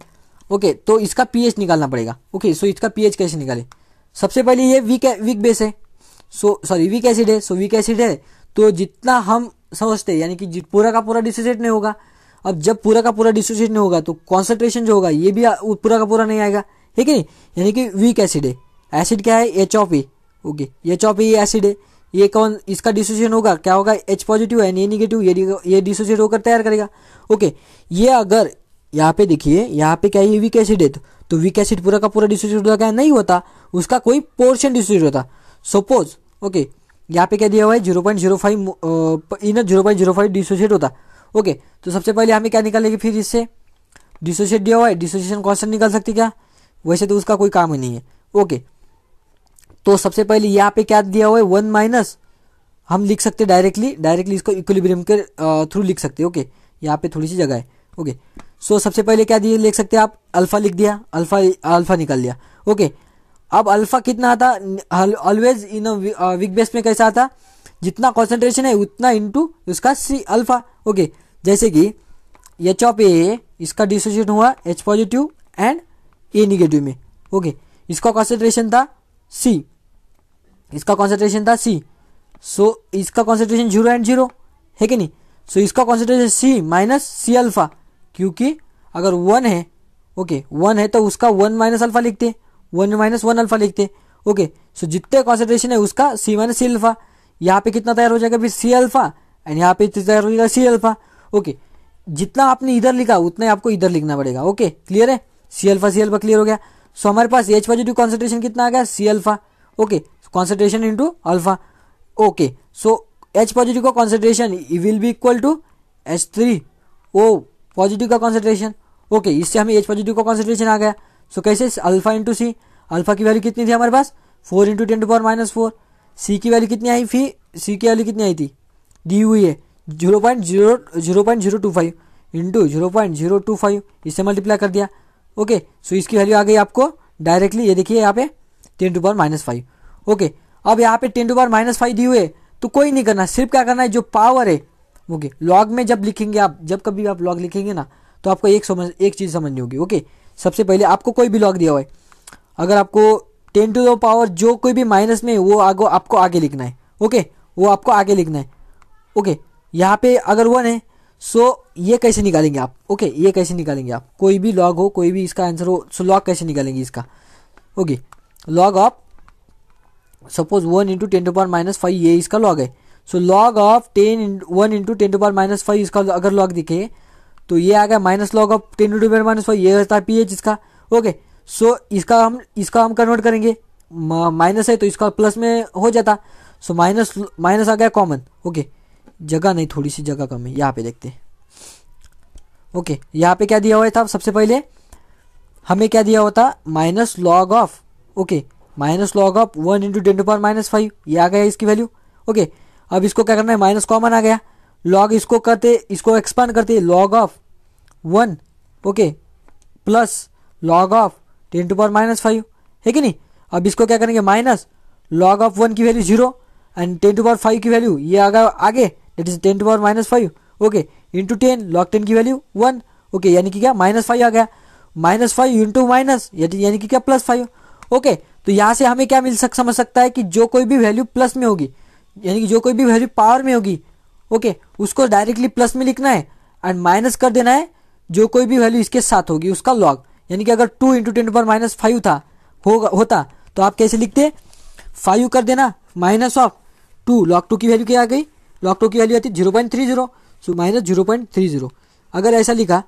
okay okay, तो इसका पीएच निकालना पड़ेगा ओके okay, सो so इसका पीएच कैसे निकाले सबसे पहले ये वीक वीक बेस है सो सॉरी वीक एसिड है सो वीक एसिड है तो जितना हम समझते हैं यानी कि पूरा का पूरा डिसोसिएट नहीं होगा अब जब पूरा का पूरा नहीं होगा तो कॉन्सेंट्रेशन जो होगा ये भी पूरा का पूरा नहीं आएगा ठीक है नहीं यानी कि वीक एसिड है एसिड क्या है H of E okay H of E acid है ये कौन इसका डिसोसिएशन होगा क्या होगा एच पॉजिटिव है ये निगेटिव ये ये डिसोसिएट होकर तैयार करेगा ओके ये अगर यहाँ पे देखिए यहाँ पे क्या ये वीक एसिड है तो, तो वीक एसिड पूरा का पूरा डिसोसिएट होता क्या नहीं होता उसका कोई पोर्शन डिसोसिएट होता सपोज ओके यहाँ पे क्या दिया हुआ है zero point zero five in zero point zero five dissociate होता ओके तो सबसे पहले हमें क्या निकालेंगे फिर इससे डिसोसिएट दिया हुआ है डिसोसिएशन कॉन्सेंट निकाल सकते क्या वैसे तो उसका कोई काम ही नहीं है ओके तो सबसे पहले यहाँ पे क्या दिया हुआ है वन माइनस हम लिख सकते डायरेक्टली डायरेक्टली इसको इक्विलिब्रियम के थ्रू लिख सकते ओके यहाँ पे थोड़ी सी जगह है ओके सो so, सबसे पहले क्या दिए लिख सकते आप अल्फ़ा लिख दिया अल्फ़ा अल्फ़ा निकाल लिया ओके अब अल्फ़ा कितना आता ऑलवेज इन विग बेस में कैसा आता जितना कॉन्सेंट्रेशन है उतना इंटू उसका सी अल्फा ओके जैसे कि एच ऑफ ए इसका डिसोसिएशन हुआ H positive and A negative में ओके इसका कॉन्सेंट्रेशन था सी इसका कॉन्सेंट्रेशन था सी सो so, इसका कॉन्सेंट्रेशन जीरो एंड जीरो है कि नहीं सो so, इसका concentration C minus C alpha क्योंकि अगर वन है ओके okay, वन है तो उसका वन माइनस अल्फा लिखते वन माइनस वन अल्फा लिखते ओके okay, सो so जितने कॉन्सेंट्रेशन है उसका सी माइनस सी अल्फा यहाँ पे कितना तैयार हो जाएगा फिर सी अल्फ़ा एंड यहाँ पे तैयार हो जाएगा सी अल्फ़ा ओके जितना आपने इधर लिखा उतना ही आपको इधर लिखना पड़ेगा ओके क्लियर है C alpha C alpha clear हो गया सो so, हमारे पास एच पॉजिटिव कॉन्सेंट्रेशन कितना आ गया C alpha okay concentration into alpha okay so H positive का concentration will be equal to H three O positive का कॉन्सेंट्रेशन ओके इससे हमें एच पॉजिटिव का कॉन्सेंट्रेशन आ गया सो so, कैसे अल्फा इंटू सी अल्फा की वैल्यू कितनी थी हमारे पास four into ten to power minus four C की वैल्यू कितनी आई फी सी की वैल्यू कितनी आई थी दी हुई है zero point zero zero point zero two five into zero point zero two five इससे मल्टीप्लाई कर दिया ओके सो इसकी वैल्यू आ गई आपको डायरेक्टली ये देखिए यहाँ पे ten to power minus five okay अब यहाँ पे ten to power minus five दी हुई है तो कोई नहीं करना सिर्फ क्या करना है जो पावर है ओके लॉग में जब लिखेंगे आप जब कभी आप लॉग लिखेंगे ना तो आपको एक समझ एक चीज़ समझनी होगी ओके सबसे पहले आपको कोई भी लॉग दिया हुआ है अगर आपको टेन टू द पावर जो कोई भी माइनस में वो आगो आपको आगे लिखना है ओके वो आपको आगे लिखना है ओके यहाँ पे अगर वन है सो ये कैसे निकालेंगे आप ओके ये कैसे निकालेंगे आप कोई भी लॉग हो कोई भी इसका आंसर हो सो लॉग कैसे निकालेंगे इसका okay log of suppose one into ten to power minus five ये इसका लॉग है so log of ten one into ten to power minus five इसका अगर लॉग दिखे तो ये आ गया minus log of ten to power minus five ये होता है पी एच इसका ओके okay. सो so, इसका हम इसका हम कन्वर्ट करेंगे माइनस है तो इसका प्लस में हो जाता सो माइनस माइनस आ गया कॉमन ओके जगह नहीं थोड़ी सी जगह कम है यहाँ पे देखते ओके okay, यहाँ पे क्या दिया हुआ था सबसे पहले हमें क्या दिया हुआ था minus log of okay minus log of one into ten to power minus five ये आ गया इसकी वैल्यू ओके okay, अब इसको क्या करना है माइनस कॉमन आ गया लॉग इसको करते इसको एक्सपांड करते log of one okay plus log of ten to power minus five है कि नहीं अब इसको क्या करेंगे माइनस लॉग ऑफ वन की value zero and ten to power five की वैल्यू ये आगे आगे that is ten to power minus five okay into ten log ten की वैल्यू वन ओके यानी कि क्या माइनस फाइव आ गया माइनस फाइव इंटू माइनस यानी कि क्या प्लस फाइव ओके तो यहाँ से हमें क्या मिल सक समझ सकता है कि जो कोई भी वैल्यू प्लस में होगी यानी कि जो कोई भी वैल्यू पावर में होगी ओके उसको डायरेक्टली प्लस में लिखना है एंड माइनस कर देना है जो कोई भी वैल्यू इसके साथ होगी उसका लॉग यानी कि अगर टू इंटू टेन पर माइनस फाइव था होगा होता तो आप कैसे लिखते फाइव कर देना minus of two log two की वैल्यू क्या आ गई लॉक टू की वैल्यू आती zero point three zero so minus zero point three zero अगर ऐसा लिखा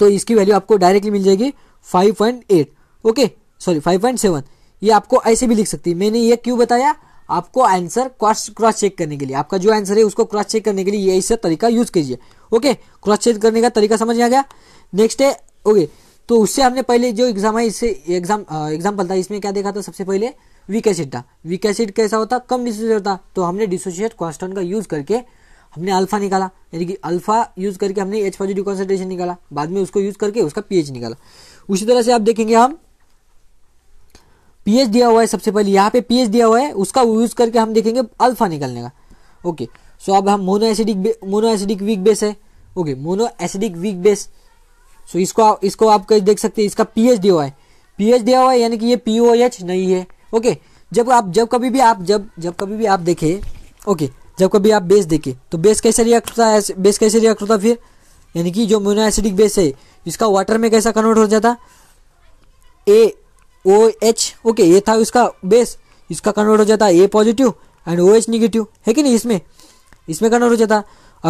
तो इसकी वैल्यू आपको डायरेक्टली मिल जाएगी five point eight okay sorry five point seven ये आपको ऐसे भी लिख सकती है मैंने ये क्यों बताया आपको आंसर क्रॉस क्रॉस चेक करने के लिए आपका जो आंसर है उसको क्रॉस चेक करने के लिए ये ऐसा तरीका यूज कीजिए ओके क्रॉस चेक करने का तरीका समझ में आ गया नेक्स्ट है ओके तो उससे हमने पहले जो एग्जाम है इससे एग्जाम एग्जाम्पल था इसमें क्या देखा था सबसे पहले वीक एसिड था वीक एसिड कैसा होता कम डिसोशिएट होता तो हमने डिसोशिएट कॉन्स्टेंट का यूज करके हमने अल्फा निकाला यानी कि अल्फा यूज करके हमने एच पॉजिटिव कॉन्सेंट्रेशन निकाला बाद में उसको यूज करके उसका पीएच निकाला उसी तरह से आप देखेंगे हम पीएच दिया हुआ है सबसे पहले यहाँ पे पीएच दिया हुआ है उसका यूज करके हम देखेंगे अल्फा निकालने का ओके सो अब हम mono acidic mono acidic weak base है okay mono acidic weak base so इसको इसको इसको आप कैसे देख सकते हैं इसका एच दिया हुआ है एच दिया हुआ है यानी कि ये पी ओ एच नहीं है ओके जब आप जब कभी भी आप जब जब कभी भी आप देखें ओके जब कभी आप बेस देखें तो बेस कैसे रिएक्ट होता है बेस कैसे रिएक्ट होता फिर यानी कि जो मोनो एसिडिक बेस है इसका वाटर में कैसा कन्वर्ट हो जाता ए ओ एच ओके ये था इसका बेस इसका कन्वर्ट हो जाता A positive and O H negative है कि नहीं इसमें इसमें कन्वर्ट हो जाता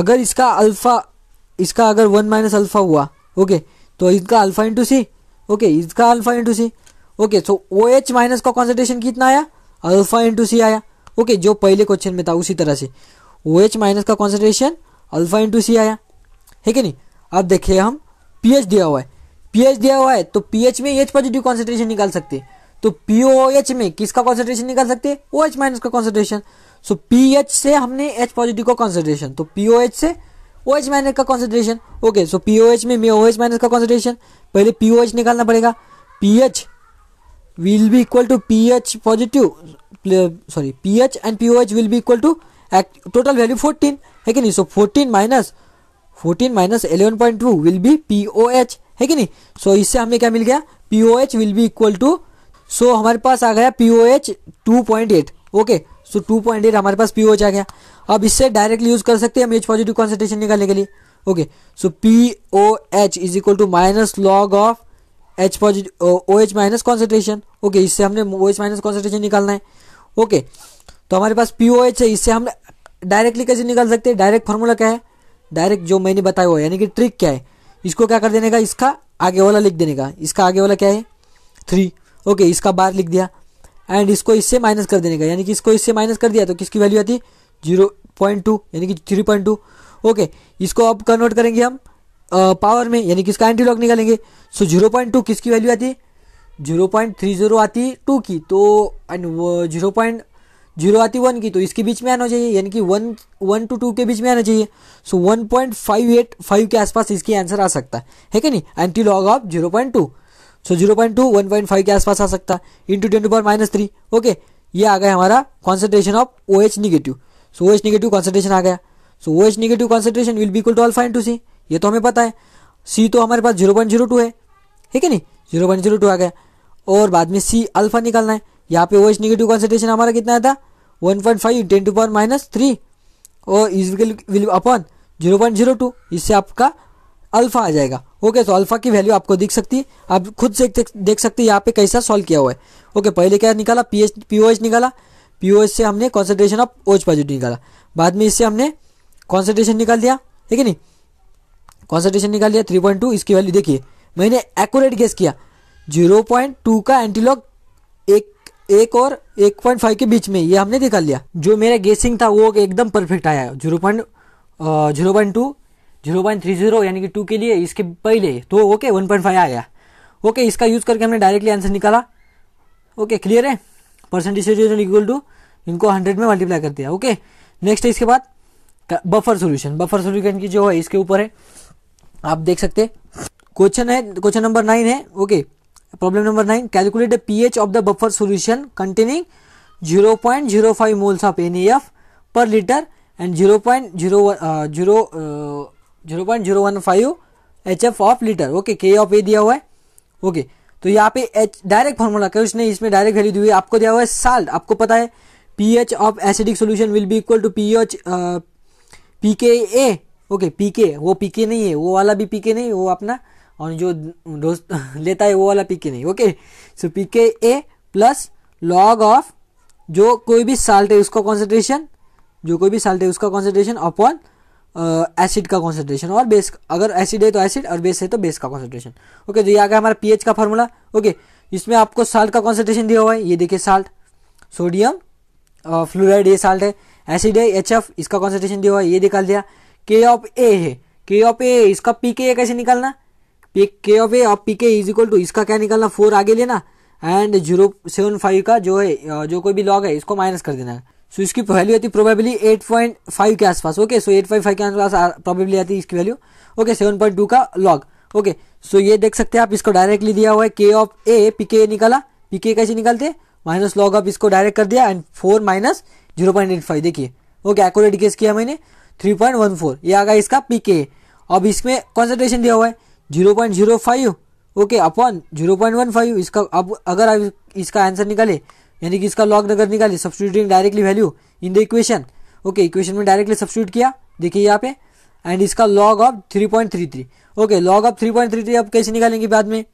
अगर इसका अल्फा इसका अगर वन माइनस अल्फा हुआ ओके तो इसका अल्फा इंटू सी ओके इसका alpha into C okay so O H minus का कॉन्सेंट्रेशन कितना आया अल्फा इंटू सी आया ओके जो पहले क्वेश्चन में था उसी तरह से ओ एच माइनस का कॉन्सेंट्रेशन अल्फा इंटू सी आया ठीक है नी नहीं अब देखिए हम पी एच दिया हुआ है पी एच दिया हुआ है तो पी एच में एच पॉजिटिव कॉन्सेंट्रेशन निकाल सकते हैं तो पी ओ एच में किसका कॉन्सेंट्रेशन निकाल सकते हैं ओ एच माइनस का कॉन्सेंट्रेशन सो पी एच से हमने एच पॉजिटिव का कॉन्सेंट्रेशन तो पी ओ एच से ओ माइनस का concentration okay so p O H में ओ माइनस का कॉन्सेंट्रेशन पहले पीओ एच निकालना पड़ेगा p H will be equal to P H positive sorry p H and pO H will be equal to total value fourteen है कि नहीं so fourteen minus fourteen minus eleven point two will be p O H है कि नहीं so so, इससे हमें क्या मिल गया p O H will be equal to so हमारे पास आ गया p O H two point eight okay so two point eight हमारे पास पीओ एच आ गया अब इससे डायरेक्टली यूज कर सकते हैं हम एच पॉजिटिव कॉन्सेंट्रेशन निकालने के लिए okay so p O H is equal to minus log of H positive O H minus concentration okay इससे हमने ओ एच माइनस कॉन्सेंट्रेशन निकालना है ओके okay, तो हमारे पास पी ओ एच है इससे हम डायरेक्टली कैसे निकाल सकते हैं डायरेक्ट फार्मूला क्या है डायरेक्ट जो मैंने बताया हुआ यानी कि ट्रिक क्या है इसको क्या कर देने का इसका आगे वाला लिख देने का इसका आगे वाला क्या है थ्री ओके okay, इसका बार लिख दिया एंड इसको इससे माइनस कर देने का यानी कि इसको इससे माइनस कर दिया तो किसकी वैल्यू आती है जीरो पॉइंट टू यानी कि थ्री पॉइंट टू ओके इसको अब कन्वर्ट करेंगे हम पावर में यानी कि इसका एंटी लॉग निकालेंगे सो जीरो पॉइंट टू किसकी वैल्यू आती है जीरो पॉइंट थ्री जीरो आती है टू की तो एंड जीरो पॉइंट जीरो आती वन की तो इसके बीच में आना चाहिए यानी कि वन वन टू टू के बीच में आना चाहिए so one point five eight five के आसपास इसकी आंसर आ सकता है है कि नहीं anti log of zero point two so zero point two one point five के आसपास आ सकता है into ten to power minus three okay ये आ गया हमारा concentration of O H negative so O H negative concentration आ गया so O H negative concentration will be equal to alpha into C ये तो हमें पता है सी तो हमारे पास जीरो पॉइंट जीरो टू है ठीक है नहीं जीरो पॉइंट जीरो टू आ गया और बाद में सी अल्फा निकालना है यहाँ पे ओ एच निगेटिव कॉन्सेंट्रेशन हमारा कितना आया था one point five ten to power minus three और is will upon zero point zero two इससे आपका अल्फा आ जाएगा ओके okay, तो अल्फा की वैल्यू आपको दिख सकती है आप खुद से देख सकते हैं यहाँ पे कैसा सॉल्व किया हुआ है ओके पहले क्या निकाला p H P O H निकाला पी से हमने कॉन्सेंट्रेशन ऑफ ओच पॉजिटिव निकाला बाद में इससे हमने कॉन्सेंट्रेशन निकाल दिया ठीक है नहीं कॉन्सेंट्रेशन निकाल दिया 3.2 इसकी वैल्यू देखिए मैंने एक्यूरेट गेस किया 0.2 का एंटीलॉग एक एक और 1.5 के बीच में ये हमने निकाल लिया जो मेरा गेसिंग था वो एकदम परफेक्ट आया zero point zero point two zero point three zero यानी कि टू के लिए इसके पहले तो ओके वन पॉइंट फाइव आ गया ओके इसका यूज़ करके हमने डायरेक्टली आंसर निकाला ओके क्लियर है परसेंटेज सैचुरेशन इक्वल टू इनको हंड्रेड में मल्टीप्लाई कर दिया ओके नेक्स्ट है इसके बाद बफर सोल्यूशन बफर सोल्यूशन की जो है इसके ऊपर है आप देख सकते क्वेश्चन है क्वेश्चन नंबर नाइन है okay problem number nine calculate the pH of the buffer solution containing 0.05 moles of NaF per liter and 0.0 0.015 HF of liter okay के ऑफ ए दिया हुआ है ओके okay. तो यहाँ पे एच डायरेक्ट फॉर्मूला क्यों उसने इसमें डायरेक्ट वैल्यू दी हुई आपको दिया हुआ है साल्ट आपको पता है p H of acidic solution will be equal to P H p K A okay P के वो पी के नहीं है वो वाला भी पी के नहीं वो अपना और जो दोस्त लेता है वो वाला पी के नहीं okay so P K A plus log of जो कोई भी साल्ट है उसका कॉन्सेंट्रेशन जो कोई भी साल्ट है उसका कॉन्सेंट्रेशन अपॉन एसिड का कॉन्सेंट्रेशन और बेस अगर एसिड है तो एसिड और बेस है तो बेस का कॉन्सेंट्रेशन ओके तो ये आ गया हमारा पीएच का फार्मूला ओके इसमें आपको साल्ट का कॉन्सेंट्रेशन दिया हुआ है ये देखिए साल्ट सोडियम फ्लोराइड ये साल्ट है एसिड है एच एफ इसका कॉन्सेंट्रेशन दिया हुआ है ये निकाल दिया के ऑफ ए है के ऑफ ए इसका पी के कैसे निकालना पी के ऑफ ए और पी के इज इक्वल टू इसका क्या निकालना फोर आगे लेना एंड जीरो सेवन फाइव का जो है जो कोई भी लॉग है इसको माइनस कर देना है सो इसकी वैल्यू आती प्रोबेबली 8.5 के आसपास ओके सो 8.5 के आसपास प्रोबेबली uh, आती है इसकी वैल्यू ओके 7.2 का लॉग ओके सो ये देख सकते हैं आप इसको डायरेक्टली दिया हुआ है के ऑफ ए पीके निकाला पीके कैसे निकालते माइनस लॉग ऑफ इसको डायरेक्ट कर दिया and four minus zero point eight five देखिए ओके एक्यूरेट केस किया मैंने थ्री पॉइंट वन फोर ये आ गया इसका पीके अब इसमें कॉन्सेंट्रेशन दिया हुआ है zero point zero five okay upon zero point one five इसका अब अगर आप इसका आंसर निकाले यानी कि इसका लॉग नगर निकाली substituting directly value in the equation okay equation में डायरेक्टली सब्सिट्यूट किया देखिए यहाँ पे एंड इसका log of three three point three okay log of three three point three अब कैसे निकालेंगे बाद में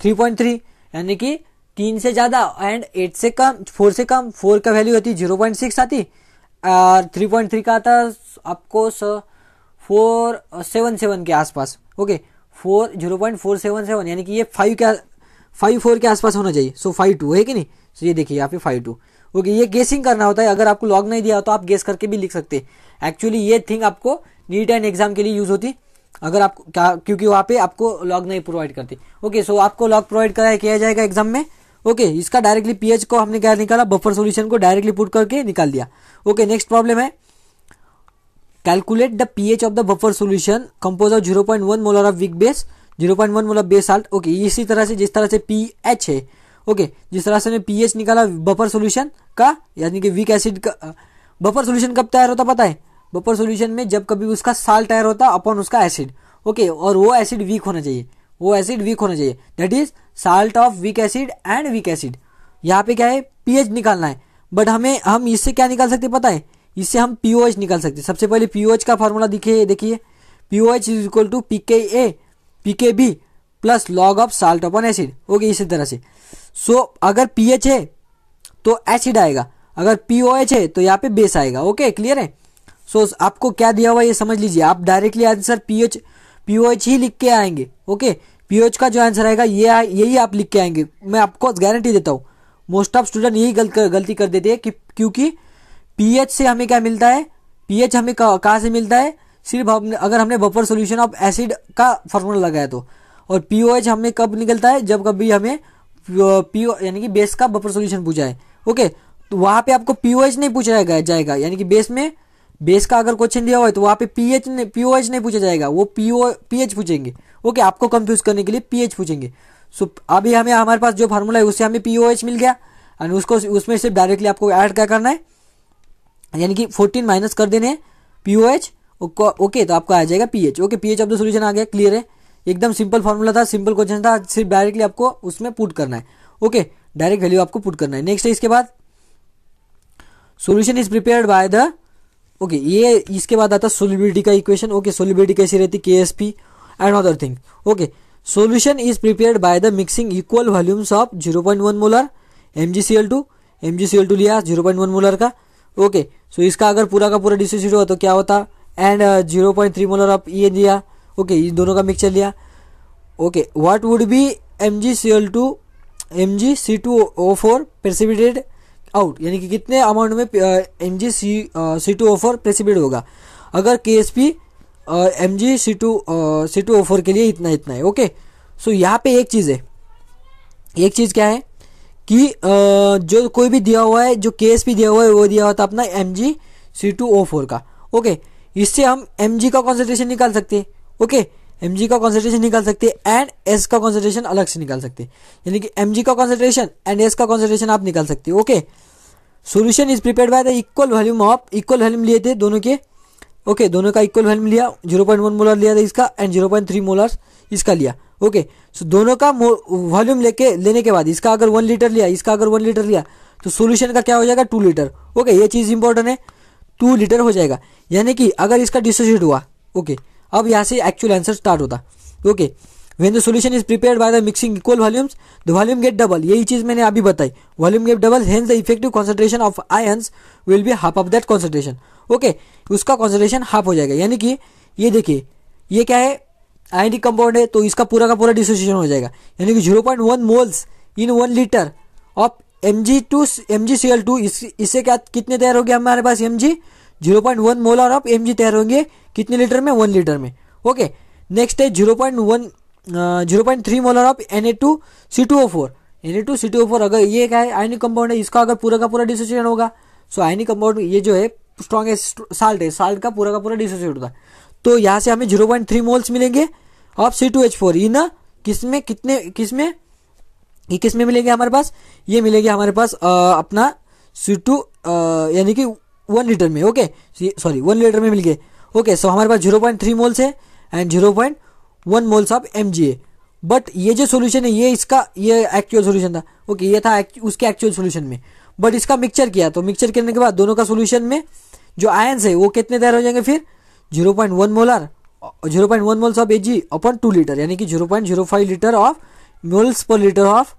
थ्री पॉइंट थ्री यानी कि तीन से ज़्यादा एंड एट से कम फोर से कम फोर का वैल्यू होती जीरो पॉइंट सिक्स आती और थ्री पॉइंट थ्री का आता आपको फोर सेवन सेवन के आसपास okay four zero point four seven seven यानी कि ये फाइव के फाइव फोर के आसपास होना चाहिए सो फाइव टू है कि नहीं सो ये देखिए यहाँ पे फाइव टू ओके ये गेसिंग करना होता है अगर आपको लॉग नहीं दिया तो आप गेस करके भी लिख सकते एक्चुअली ये थिंग आपको नीट एंड एग्जाम के लिए यूज होती अगर आप क्या क्योंकि वहाँ पे आपको लॉग नहीं प्रोवाइड करते ओके सो आपको लॉग प्रोवाइड कराया किया जाएगा एग्जाम में ओके इसका डायरेक्टली पीएच को हमने क्या निकाला बफर सॉल्यूशन को डायरेक्टली पुट करके निकाल दिया ओके नेक्स्ट प्रॉब्लम है calculate the pH of the buffer solution compose of 0.1 molar of weak base 0.1 molar base salt okay इसी तरह से जिस तरह से पीएच है ओके जिस तरह से हमने पीएच निकाला बफर सोल्यूशन का यानी कि वीक एसिड का बफर सोल्यूशन कब तैयार होता पता है बफर सोल्यूशन में जब कभी उसका साल तैयार होता अपॉन उसका एसिड ओके और वो एसिड वीक होना चाहिए वो एसिड वीक होना चाहिए that is salt of weak acid and weak acid यहाँ पे क्या है पीएच निकालना है बट हमें हम इससे क्या निकाल सकते पता है इससे हम पीओएच निकाल सकते सबसे पहले पीओएच का फॉर्मूला दिखे देखिए pOH is equal to pK a pK b plus log of salt on acid okay इसी तरह से सो अगर अगर पीएच है तो एसिड आएगा अगर पीओएच है तो यहाँ पे बेस आएगा ओके क्लियर है सो so, आपको क्या दिया हुआ ये समझ लीजिए आप डायरेक्टली आंसर पीएच पीओएच ही लिख के आएंगे ओके पीओएच का जो आंसर आएगा ये यही आप लिख के आएंगे मैं आपको गारंटी देता हूँ मोस्ट ऑफ स्टूडेंट यही गलत कर, गलती कर देते हैं कि क्योंकि पीएच से हमें क्या मिलता है पीएच हमें कहाँ से मिलता है सिर्फ हमने अगर हमने बफर सोल्यूशन ऑफ एसिड का फॉर्मूला लगाया तो और पीओएच हमें कब निकलता है जब कभी हमें पी यानी कि बेस का बफर सोल्यूशन पूछा है ओके तो वहां पे आपको एच नहीं पूछा जाएगा जाएगा यानी कि बेस में बेस का अगर क्वेश्चन दिया हुआ है तो वहां पे पीएच एच नहीं नहीं पूछा जाएगा वो पी पीएच एच पूछेंगे ओके आपको कंफ्यूज करने के लिए पीएच पूछेंगे सो so, अभी हमें हमारे पास जो फार्मूला है उससे हमें पीओएच एच मिल गया एंड उसको उसमें सिर्फ डायरेक्टली आपको ऐड क्या करना है यानी कि फोर्टीन माइनस कर देने पी एच ओके तो आपका आ जाएगा pH okay P H of the solution आ गया क्लियर है एकदम सिंपल फॉर्मूला था सिंपल क्वेश्चन था सिर्फ डायरेक्टली आपको उसमें पुट करना है ओके डायरेक्ट वैल्यू आपको पुट करना है नेक्स्ट है इसके बाद solution is prepare by the okay ये इसके बाद आता सोलिबिलिटी का इक्वेशन ओके सोलिबिलिटी कैसी रहती K S P and other thing okay solution is prepare by the mixing equal volumes of zero point one molar M G C L two M G C L two लिया zero point one molar का okay so इसका अगर पूरा का पूरा dissociate हुआ तो क्या होता and zero point three molar of E लिया ओके ये दोनों का मिक्सचर लिया okay what would be M G C L two M G C two O four precipitated out यानी कि कितने अमाउंट में M G C C two O four precipitate होगा अगर K S P M G C two C two O four के लिए इतना इतना है ओके सो यहाँ पे एक चीज़ है एक चीज़ क्या है कि uh, जो कोई भी दिया हुआ है जो के एस पी दिया हुआ है वो दिया हुआ था अपना M G C two O four का ओके इससे हम एम जी का कॉन्सेंट्रेशन निकाल सकते हैं ओके एम का कॉन्सेंट्रेशन निकाल सकते एंड एस का कॉन्सेंट्रेशन अलग से निकाल सकते यानी कि एम का कॉन्सेंट्रेशन एंड एस का कॉन्सेंट्रेशन आप निकाल सकते okay solution is prepare by the equal volume of equal volume लिए थे दोनों के ओके okay, दोनों का इक्वल वॉल्यूम लिया जीरो पॉइंट वन मोलर लिया था इसका and zero point three molar इसका लिया ओके okay, सो so दोनों का वॉल्यूम लेके लेने के बाद इसका अगर वन लीटर लिया इसका अगर वन लीटर लिया तो सोल्यूशन का क्या हो जाएगा टू लीटर ओके okay, ये चीज़ इंपॉर्टेंट है टू लीटर हो जाएगा यानी कि अगर इसका डिसोसिएट हुआ ओके okay, अब यहाँ से एक्चुअल आंसर स्टार्ट होता okay when the solution is prepare by the mixing equal volumes the volume get double यही चीज मैंने अभी बताई volume get double hence the effective concentration of ions will be half of that concentration okay उसका concentration half हो जाएगा यानी कि ये देखिए ये क्या है आयनिक कंपाउंड है तो इसका पूरा का पूरा डिसोसिएशन हो जाएगा यानी कि zero point one moles in one litre of M G two M G C L two इससे क्या कितने तैयार हो गया हमारे पास M G zero point one molar of M तैयार होंगे कितने लीटर में वन लीटर में ओके नेक्स्ट है zero point one zero point three molar of N A two C two O four N A two C two O four अगर ये क्या है आयनिक कंपाउंड है इसका अगर पूरा का पूरा डिसोसिएशन होगा सो आयनिक कंपाउंड ये जो है स्ट्रॉन्गेस्ट साल्ट है साल्ट का पूरा का पूरा डिसोसिएट होगा तो यहाँ से हमें जीरो पॉइंट थ्री मोल्स मिलेंगे of C two H four ये ना किसमें कितने किसमें ये किसमें मिलेंगे हमारे पास ये मिलेंगे हमारे पास आ, अपना सी टू यानी कि वन लीटर में ओके सॉरी वन लीटर में मिल गए ओके सो हमारे पास जीरो पॉइंट थ्री मोल्स है and zero point one moles of M G है बट ये जो सोल्यूशन है ये इसका ये एक्चुअल सोल्यूशन था ओके okay, ये था उसके एक्चुअल सोल्यूशन में बट इसका मिक्सचर किया तो मिक्सचर करने के बाद दोनों का सोल्यूशन में जो आयन्स है वो कितने तैयार हो जाएंगे फिर zero point one molar zero point one moles of A G upon two litre यानी कि zero point zero five litre of moles per litre of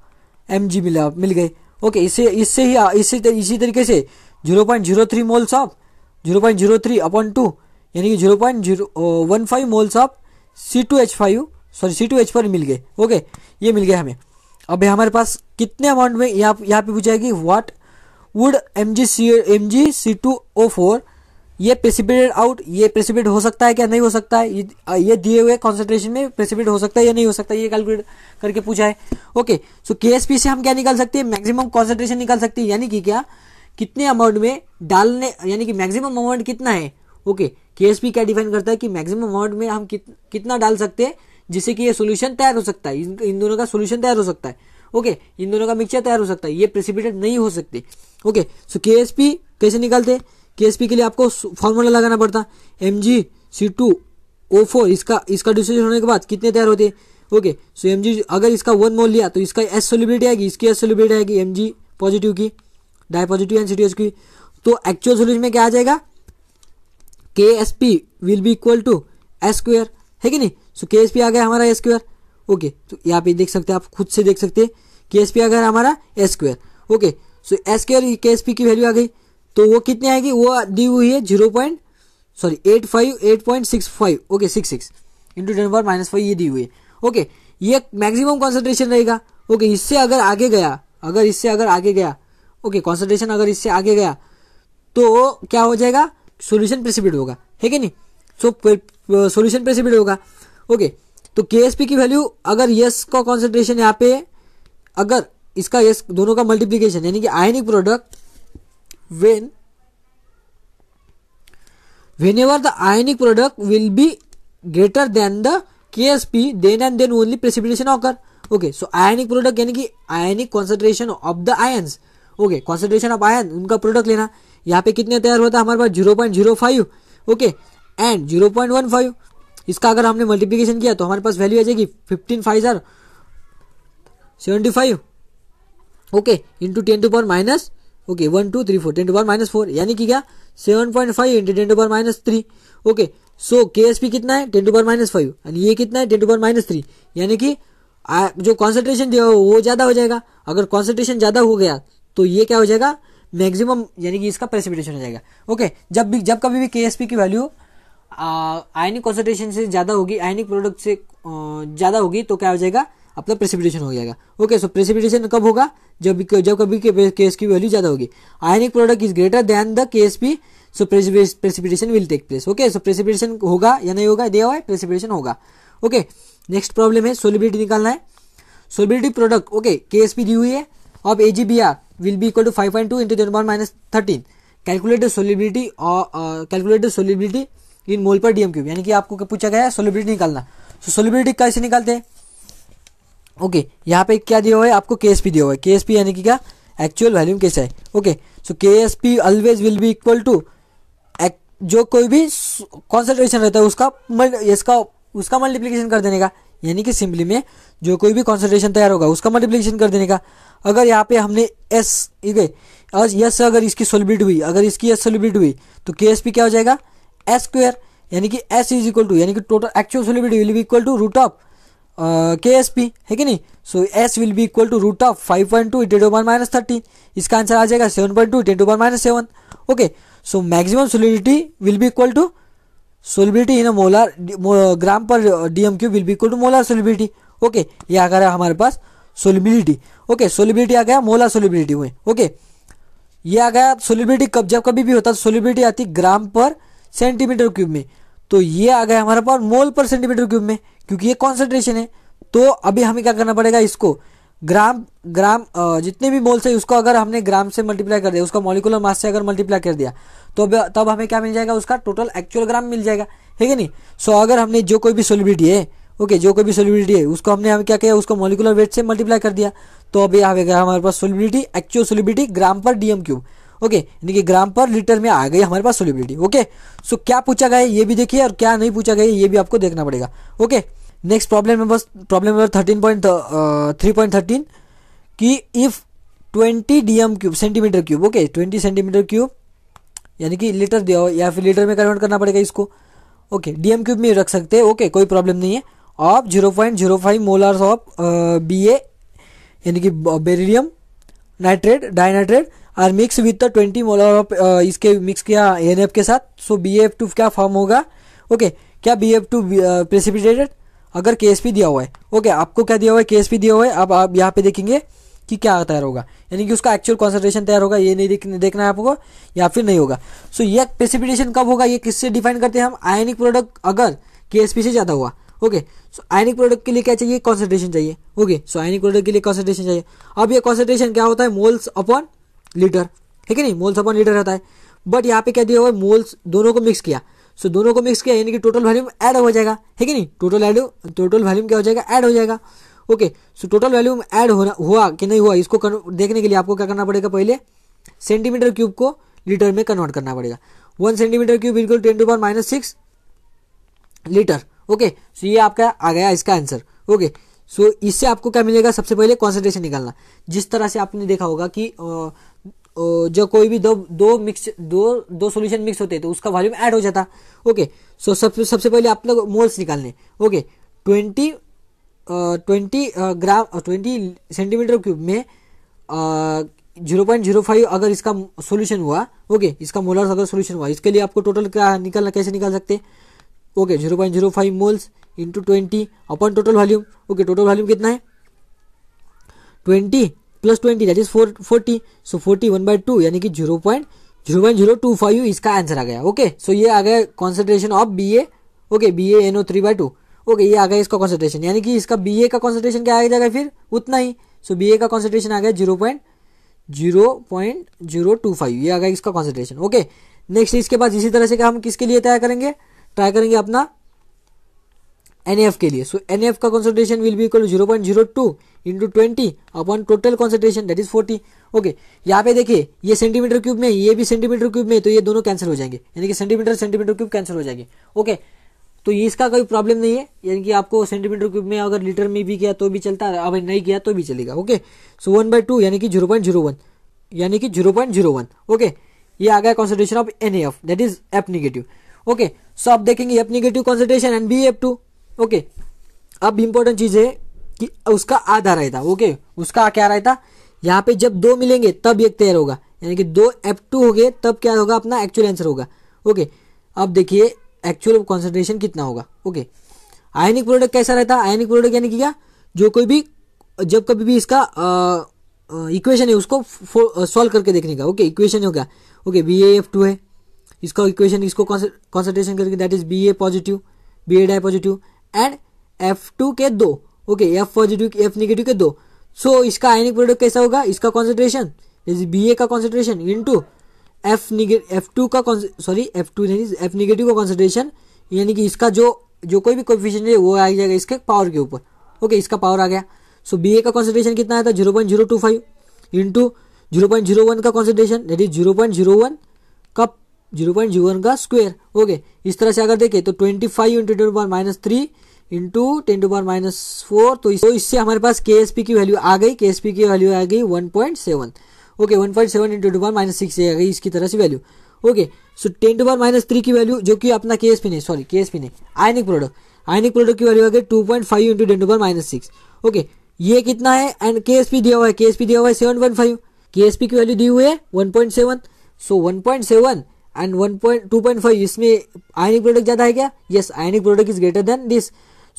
M G मिला मिल गए ओके okay, इससे इससे ही इसी इसी तरीके से zero point zero three moles of zero point zero three upon two यानी कि zero point zero one five moles of C two H five sorry C two H four मिल गए ओके ये मिल गया हमें अब हमारे पास कितने अमाउंट में यहाँ यहाँ पे पूछा है कि what would M G C M G C two O four ये प्रेसिपिटेड आउट ये प्रेसिपिट हो सकता है क्या नहीं हो सकता है ये, दिए हुए कॉन्सेंट्रेशन में प्रेसिपिट हो सकता है या नहीं हो सकता है ये कैलकुलेट करके पूछा है ओके सो के से हम क्या निकाल सकते हैं मैक्सिमम कॉन्सेंट्रेशन निकाल सकते हैं यानी कि क्या कितने अमाउंट में डालने यानी कि मैक्सिमम अमाउंट कितना है ओके पी क्या डिफाइन करता है कि मैक्सिमम अमाउंट में हम कित, कितना डाल सकते हैं जिससे कि ये सोल्यूशन तैयार हो सकता है इन, दोनों का सोल्यूशन तैयार हो सकता है ओके इन दोनों का मिक्सचर तैयार हो सकता है ये प्रेसिपिटेट नहीं हो सकते ओके सो के कैसे निकालते के के लिए आपको फॉर्मूला लगाना पड़ता M G C two O four इसका इसका डिस्ट्रीब्यूशन होने के बाद कितने तैयार होते ओके सो एम जी अगर इसका वन मोल लिया तो इसका एस सोलिबिलिटी आएगी इसकी एस सोलिबिलिटी आएगी एम जी पॉजिटिव की डाइपोजिटिव एन सी की तो एक्चुअल सोल्यूशन में क्या आ जाएगा K S P will be equal to S square है कि नहीं सो के एस पी आ गया हमारा एस स्क्वेयर ओके तो यहाँ पे देख सकते हैं आप खुद से देख सकते हैं के एस पी आ गया हमारा S square okay so S square K S P की वैल्यू आ गई तो वो कितने आएगी वो दी हुई है zero point sorry eight five eight point six five okay six six into ten power minus five ये दी हुई है ओके ये मैक्सिमम कॉन्सेंट्रेशन रहेगा ओके इससे अगर आगे गया अगर इससे अगर आगे गया ओके कॉन्सेंट्रेशन अगर इससे आगे गया तो क्या हो जाएगा सोल्यूशन प्रेसिपिट होगा है कि नहीं सो सोल्यूशन प्रेसिपिट होगा ओके तो के की वैल्यू अगर यस का कॉन्सेंट्रेशन यहाँ पे अगर इसका यस दोनों का मल्टीप्लीकेशन यानी कि ionic product when whenever the ionic product will be greater than the K S P then and then only precipitation occur okay so ionic product यानी कि ionic concentration of the ions okay concentration of ion उनका product लेना यहाँ पे कितने तैयार होता है हमारे पास zero point zero five okay and zero point one five इसका अगर हमने मल्टीप्लीकेशन किया तो हमारे पास वैल्यू आ जाएगी फिफ्टीन फाइव जार seventy five okay into ten to power minus okay one two three four ten to power minus four यानी कि क्या seven point five into ten to power minus three okay so K S P कितना है ten to power minus five यानी ये कितना है ten to power minus three यानी कि जो कॉन्सेंट्रेशन जो वो ज़्यादा हो जाएगा अगर कॉन्सेंट्रेशन ज़्यादा हो गया तो ये क्या हो जाएगा मैक्सिमम यानी कि इसका प्रेसिपिटेशन हो जाएगा ओके जब भी जब कभी भी के की वैल्यू आयनिक कॉन्सेंट्रेशन से ज़्यादा होगी आयनिक प्रोडक्ट से ज़्यादा होगी तो क्या हो जाएगा अपना प्रेसिपिटेशन हो जाएगा ओके सो प्रेसिपिटेशन कब होगा जब जब कभी के एस की वैल्यू ज़्यादा होगी ionic product is greater than the K S P so precipitation will take place okay so precipitation होगा या नहीं होगा दिया हुआ है प्रेसिपिटेशन होगा ओके नेक्स्ट प्रॉब्लम है सोलिबिलिटी निकालना है सोलिबिलिटी प्रोडक्ट ओके के दी हुई है अब ए will be equal to 5.2 into 10 to power minus 13 calculate the solubility or uh, uh calculate the solubility इन मोल पर डीएम क्यूब यानी कि आपको पूछा गया है सोलिबिलिटी निकालना सो सोलिबिलिटी कैसे निकालते हैं ओके okay, यहाँ पे क्या दिया हुआ है आपको के दिया हुआ है के यानी कि क्या एक्चुअल वैल्यूम कैसा है okay so K always will be equal to जो कोई भी कॉन्सेंट्रेशन रहता है उसका इसका उसका मल्टीप्लीकेशन कर देने का यानी कि सिंपली में जो कोई भी कॉन्सेंट्रेशन तैयार होगा उसका मल्टीप्लीकेशन कर देने का अगर यहाँ पे हमने एस ठीक है यस अगर इसकी सोलिबिट हुई अगर इसकी एस सोलिबिट हुई तो के एस पी क्या हो जाएगा एस स्क्वेयर यानी कि एस इज इक्वल टू यानी कि total actual solubility will be equal to root of K S P है कि नहीं so S will be equal to root of five point two into ten one minus thirty इसका answer आ जाएगा seven point two into ten one minus seven okay so maximum solubility will be equal to solubility in molar gram per dm cube will be equal to molar solubility okay ये आ गया हमारे पास solubility okay solubility आ गया molar solubility हुए okay ये आ गया सोलिबिलिटी कब जब कभी भी होता है सोलिबिलिटी आती ग्राम पर सेंटीमीटर क्यूब में तो ये आ गया हमारे पास मोल पर सेंटीमीटर क्यूब में क्योंकि ये कॉन्सेंट्रेशन है तो अभी हमें क्या करना पड़ेगा इसको ग्राम ग्राम जितने भी मोल्स है उसको अगर हमने ग्राम से मल्टीप्लाई कर दिया उसका मॉलिकुलर मास से अगर मल्टीप्लाई कर दिया तो तब हमें क्या मिल जाएगा उसका टोटल एक्चुअल ग्राम मिल जाएगा है कि नहीं सो अगर हमने जो कोई भी सोलिबिलिटी है ओके जो कोई भी सोलिबिलिटी है उसको हमने हम क्या किया उसको मॉलिकुलर वेट से मल्टीप्लाई कर दिया तो अब यहाँ गया हमारे पास solubility actual solubility gram per DM cube okay यानी कि ग्राम पर लीटर में आ गई हमारे पास सोलिबिलिटी ओके सो क्या पूछा गया ये भी देखिए और क्या नहीं पूछा गया ये भी आपको देखना पड़ेगा okay next problem number problem number thirteen point three point thirteen कि if twenty D M cube centimetre cube okay twenty centimetre cube यानी कि लीटर दिया हो या फिर लीटर में कन्वर्ट करना पड़ेगा इसको ओके डी एम क्यूब में रख सकते हैं ओके कोई प्रॉब्लम नहीं है of zero point zero five molars of B A यानी कि beryllium nitrate nitrate are mix with the twenty molar of इसके मिक्स किया एन एफ के साथ सो बी एफ टू क्या फॉर्म होगा ओके क्या बी एफ टू प्रेसिपिटेटेड अगर के दिया हुआ है ओके आपको क्या दिया हुआ है के दिया हुआ है अब आप यहाँ पे देखेंगे कि क्या तैयार होगा यानी कि उसका एक्चुअल कॉन्सेंट्रेशन तैयार होगा ये नहीं देख, देखना है आपको या फिर नहीं होगा सो so, ये प्रेसिपिटेशन कब होगा ये किससे डिफाइन करते हैं हम आयनिक प्रोडक्ट अगर के से ज़्यादा हुआ ओके सो आयनिक प्रोडक्ट के लिए क्या चाहिए कॉन्सेंट्रेशन चाहिए ओके सो आयनिक प्रोडक्ट के लिए कॉन्सेंट्रेशन चाहिए अब ये कॉन्सेंट्रेशन क्या होता है मोल्स अपॉन लीटर ठीक है नहीं मोल्स अपॉन लीटर रहता है बट यहाँ पे क्या दिया हुआ है मोल्स दोनों को मिक्स किया सो so, दोनों को मिक्स किया यानी कि टोटल वैल्यूम ऐड हो जाएगा है कि नहीं टोटल वैल्यू टोटल वैल्यूम क्या हो जाएगा ऐड हो जाएगा okay so total volume add होना हुआ कि नहीं हुआ इसको कर, देखने के लिए आपको क्या करना पड़ेगा पहले सेंटीमीटर क्यूब को लीटर में कन्वर्ट करना पड़ेगा वन सेंटीमीटर क्यूब बिल्कुल ten to power minus six litre okay so ये आपका आ गया इसका आंसर ओके सो इससे आपको क्या मिलेगा सबसे पहले कॉन्सेंट्रेशन निकालना जिस तरह से आपने देखा होगा कि जो कोई भी दो दो मिक्स दो दो सॉल्यूशन मिक्स होते तो उसका वॉल्यूम ऐड हो जाता ओके सो सब सबसे पहले आप लोग मोल्स निकालने okay twenty twenty gram twenty centimetre cube में जीरो पॉइंट जीरो फाइव अगर इसका सोल्यूशन हुआ ओके इसका मोलर अगर सोल्यूशन हुआ इसके लिए आपको टोटल क्या निकालना कैसे निकाल सकते okay zero point zero five moles into twenty upon total volume okay total volume कितना है twenty plus twenty that is four forty so forty one by two यानी कि zero point zero point zero two five इसका answer आ गया okay so ये आ गया concentration of B A okay B A N O three by two okay ये आ गया इसका कॉन्सेंट्रेशन यानी कि इसका बी ए का कॉन्सेंट्रेशन क्या आ जाएगा फिर उतना ही सो बी ए का कॉन्सेंट्रेशन आ गया zero point zero point zero two five ये आ गया इसका कॉन्सेंट्रेशन ओके नेक्स्ट इसके बाद इसी तरह से हम किसके लिए तय करेंगे ट्राई करेंगे अपना एन के लिए सो एन का concentration will be equal zero point zero two into twenty upon total concentration that is forty okay यहाँ पे देखिए ये सेंटीमीटर क्यूब में ये भी सेंटीमीटर क्यूब में तो ये दोनों कैंसिल हो जाएंगे यानी कि सेंटीमीटर सेंटीमीटर क्यूब कैंसिल हो जाएंगे ओके तो ये इसका कोई प्रॉब्लम नहीं है यानी कि आपको सेंटीमीटर क्यूब में अगर लीटर में भी किया तो भी चलता है अगर नहीं किया तो भी चलेगा okay so one by two यानी कि जीरो पॉइंट जीरो वन यानी कि zero point zero one okay ये आ गया concentration of N F that is F negative okay so आप देखेंगे F negative concentration and B F two okay अब इंपॉर्टेंट चीज़ है कि उसका आधा रहता ओके उसका क्या रहता यहाँ पे जब दो मिलेंगे तब एक तैयार होगा यानी कि दो एफ टू हो गए तब क्या होगा अपना एक्चुअल आंसर होगा ओके अब देखिए एक्चुअल कॉन्सेंट्रेशन कितना होगा ओके आयनिक प्रोडक्ट कैसा रहता है आयनिक प्रोडक्ट यानी कि क्या जो कोई भी जब कभी भी इसका इक्वेशन है उसको सॉल्व करके देखने का ओके इक्वेशन होगा ओके बी एफ टू है इसका इक्वेशन इसको कॉन्सेंट्रेशन करके that is B A positive B A di positive and F two के दो okay F positive F negative के दो सो so, इसका आयनिक प्रोडक्ट कैसा होगा इसका कॉन्सेंट्रेशन बी ए का concentration two F negate F two का सॉरी एफ टू यानी एफ निगेटिव का कॉन्सेंट्रेशन यानी कि इसका जो जो कोई भी कोफिशियंट है वो आ जाएगा इसके पावर के ऊपर ओके okay, इसका पावर आ गया सो बी ए का कॉन्सेंट्रेशन कितना आया था zero point zero two five into zero point zero one का कॉन्सेंट्रेशन यानी जीरो पॉइंट जीरो वन का जीरो पॉइंट जीरो वन का स्क्वेयर ओके इस तरह से अगर देखे तो twenty five into ten power minus three into ten to power minus four तो इससे हमारे पास के एस पी की वैल्यू आ गई के एस पी की वैल्यू आ गई one point seven okay one point seven into to power minus six आ गई इसकी तरह से value okay so ten to power minus three की वैल्यू जो कि अपना के एस पी नहीं सॉरी के एस पी नहीं आयनिक प्रोडक्ट आयनिक प्रोडक्ट की वैल्यू आ गई two point five into ten to power minus six okay ये कितना है एंड के एस पी दिया हुआ है के एस पी दिया हुआ है seven point five K S P की वैल्यू दी हुई है one point seven so one point seven and one point two point five इसमें आयनिक प्रोडक्ट ज़्यादा है क्या yes ionic product is greater than this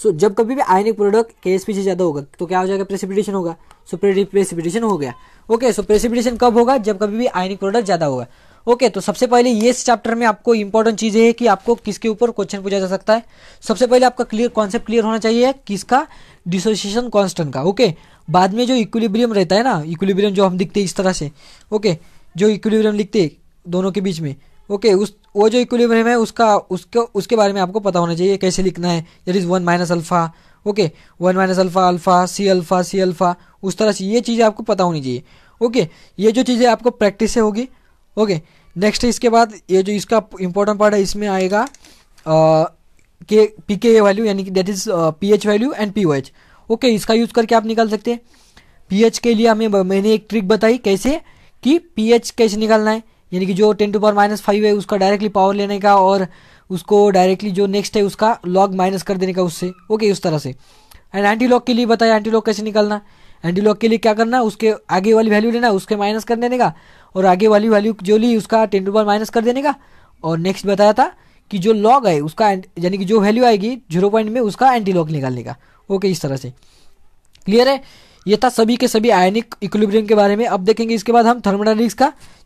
so जब कभी भी आयनिक प्रोडक्ट के एस से ज़्यादा होगा तो क्या हो जाएगा प्रेसिपिटेशन होगा सो प्रेसिपिटेशन हो गया ओके सो प्रेसिपिटेशन कब होगा जब कभी भी आयनिक प्रोडक्ट ज़्यादा होगा ओके okay, तो सबसे पहले ये चैप्टर में आपको इंपॉर्टेंट चीज़ है कि आपको किसके ऊपर क्वेश्चन पूछा जा सकता है सबसे पहले आपका क्लियर कॉन्सेप्ट क्लियर होना चाहिए किसका डिसोसिएशन कॉन्स्टेंट का ओके okay, बाद में जो इक्विलिब्रियम रहता है ना इक्विलिब्रियम जो हम दिखते हैं इस तरह से ओके okay, जो इक्विलिब्रियम लिखते हैं दोनों के बीच में ओके उस वो जो इक्विलिब्रियम है उसका उसके उसके बारे में आपको पता होना चाहिए कैसे लिखना है that is one minus alpha okay one minus alpha alpha C alpha C alpha उस तरह से ये चीज़ें आपको पता होनी चाहिए ओके ये जो चीज़ें आपको प्रैक्टिस से होगी ओके नेक्स्ट इसके बाद ये जो इसका इंपॉर्टेंट पार्ट है इसमें आएगा के पी के वैल्यू यानी कि that is P H value and P O H okay इसका यूज़ करके आप निकाल सकते हैं पी एच के लिए हमें मैंने एक ट्रिक बताई कैसे कि पी एच कैसे निकालना है यानी कि जो ten to power minus five है उसका डायरेक्टली पावर लेने का और उसको डायरेक्टली जो नेक्स्ट है उसका लॉग माइनस कर देने का उससे ओके उस तरह से एंड एंटी लॉग के लिए बताया एंटी लॉग कैसे निकालना एंटी लॉग के लिए क्या करना उसके आगे वाली वैल्यू लेना उसके माइनस कर देने का और आगे वाली वैल्यू जो ली उसका टेन टू पावर माइनस कर देने का और नेक्स्ट बताया था कि जो लॉग है उसका यानी कि जो वैल्यू आएगी जीरो पॉइंट में उसका एंटी लॉग निकालने का ओके इस तरह से क्लियर है ये था सभी के सभी आयनिक इक्विलिब्रियम के बारे में अब देखेंगे इसके बाद हम थर्मोडाइनमिक्स का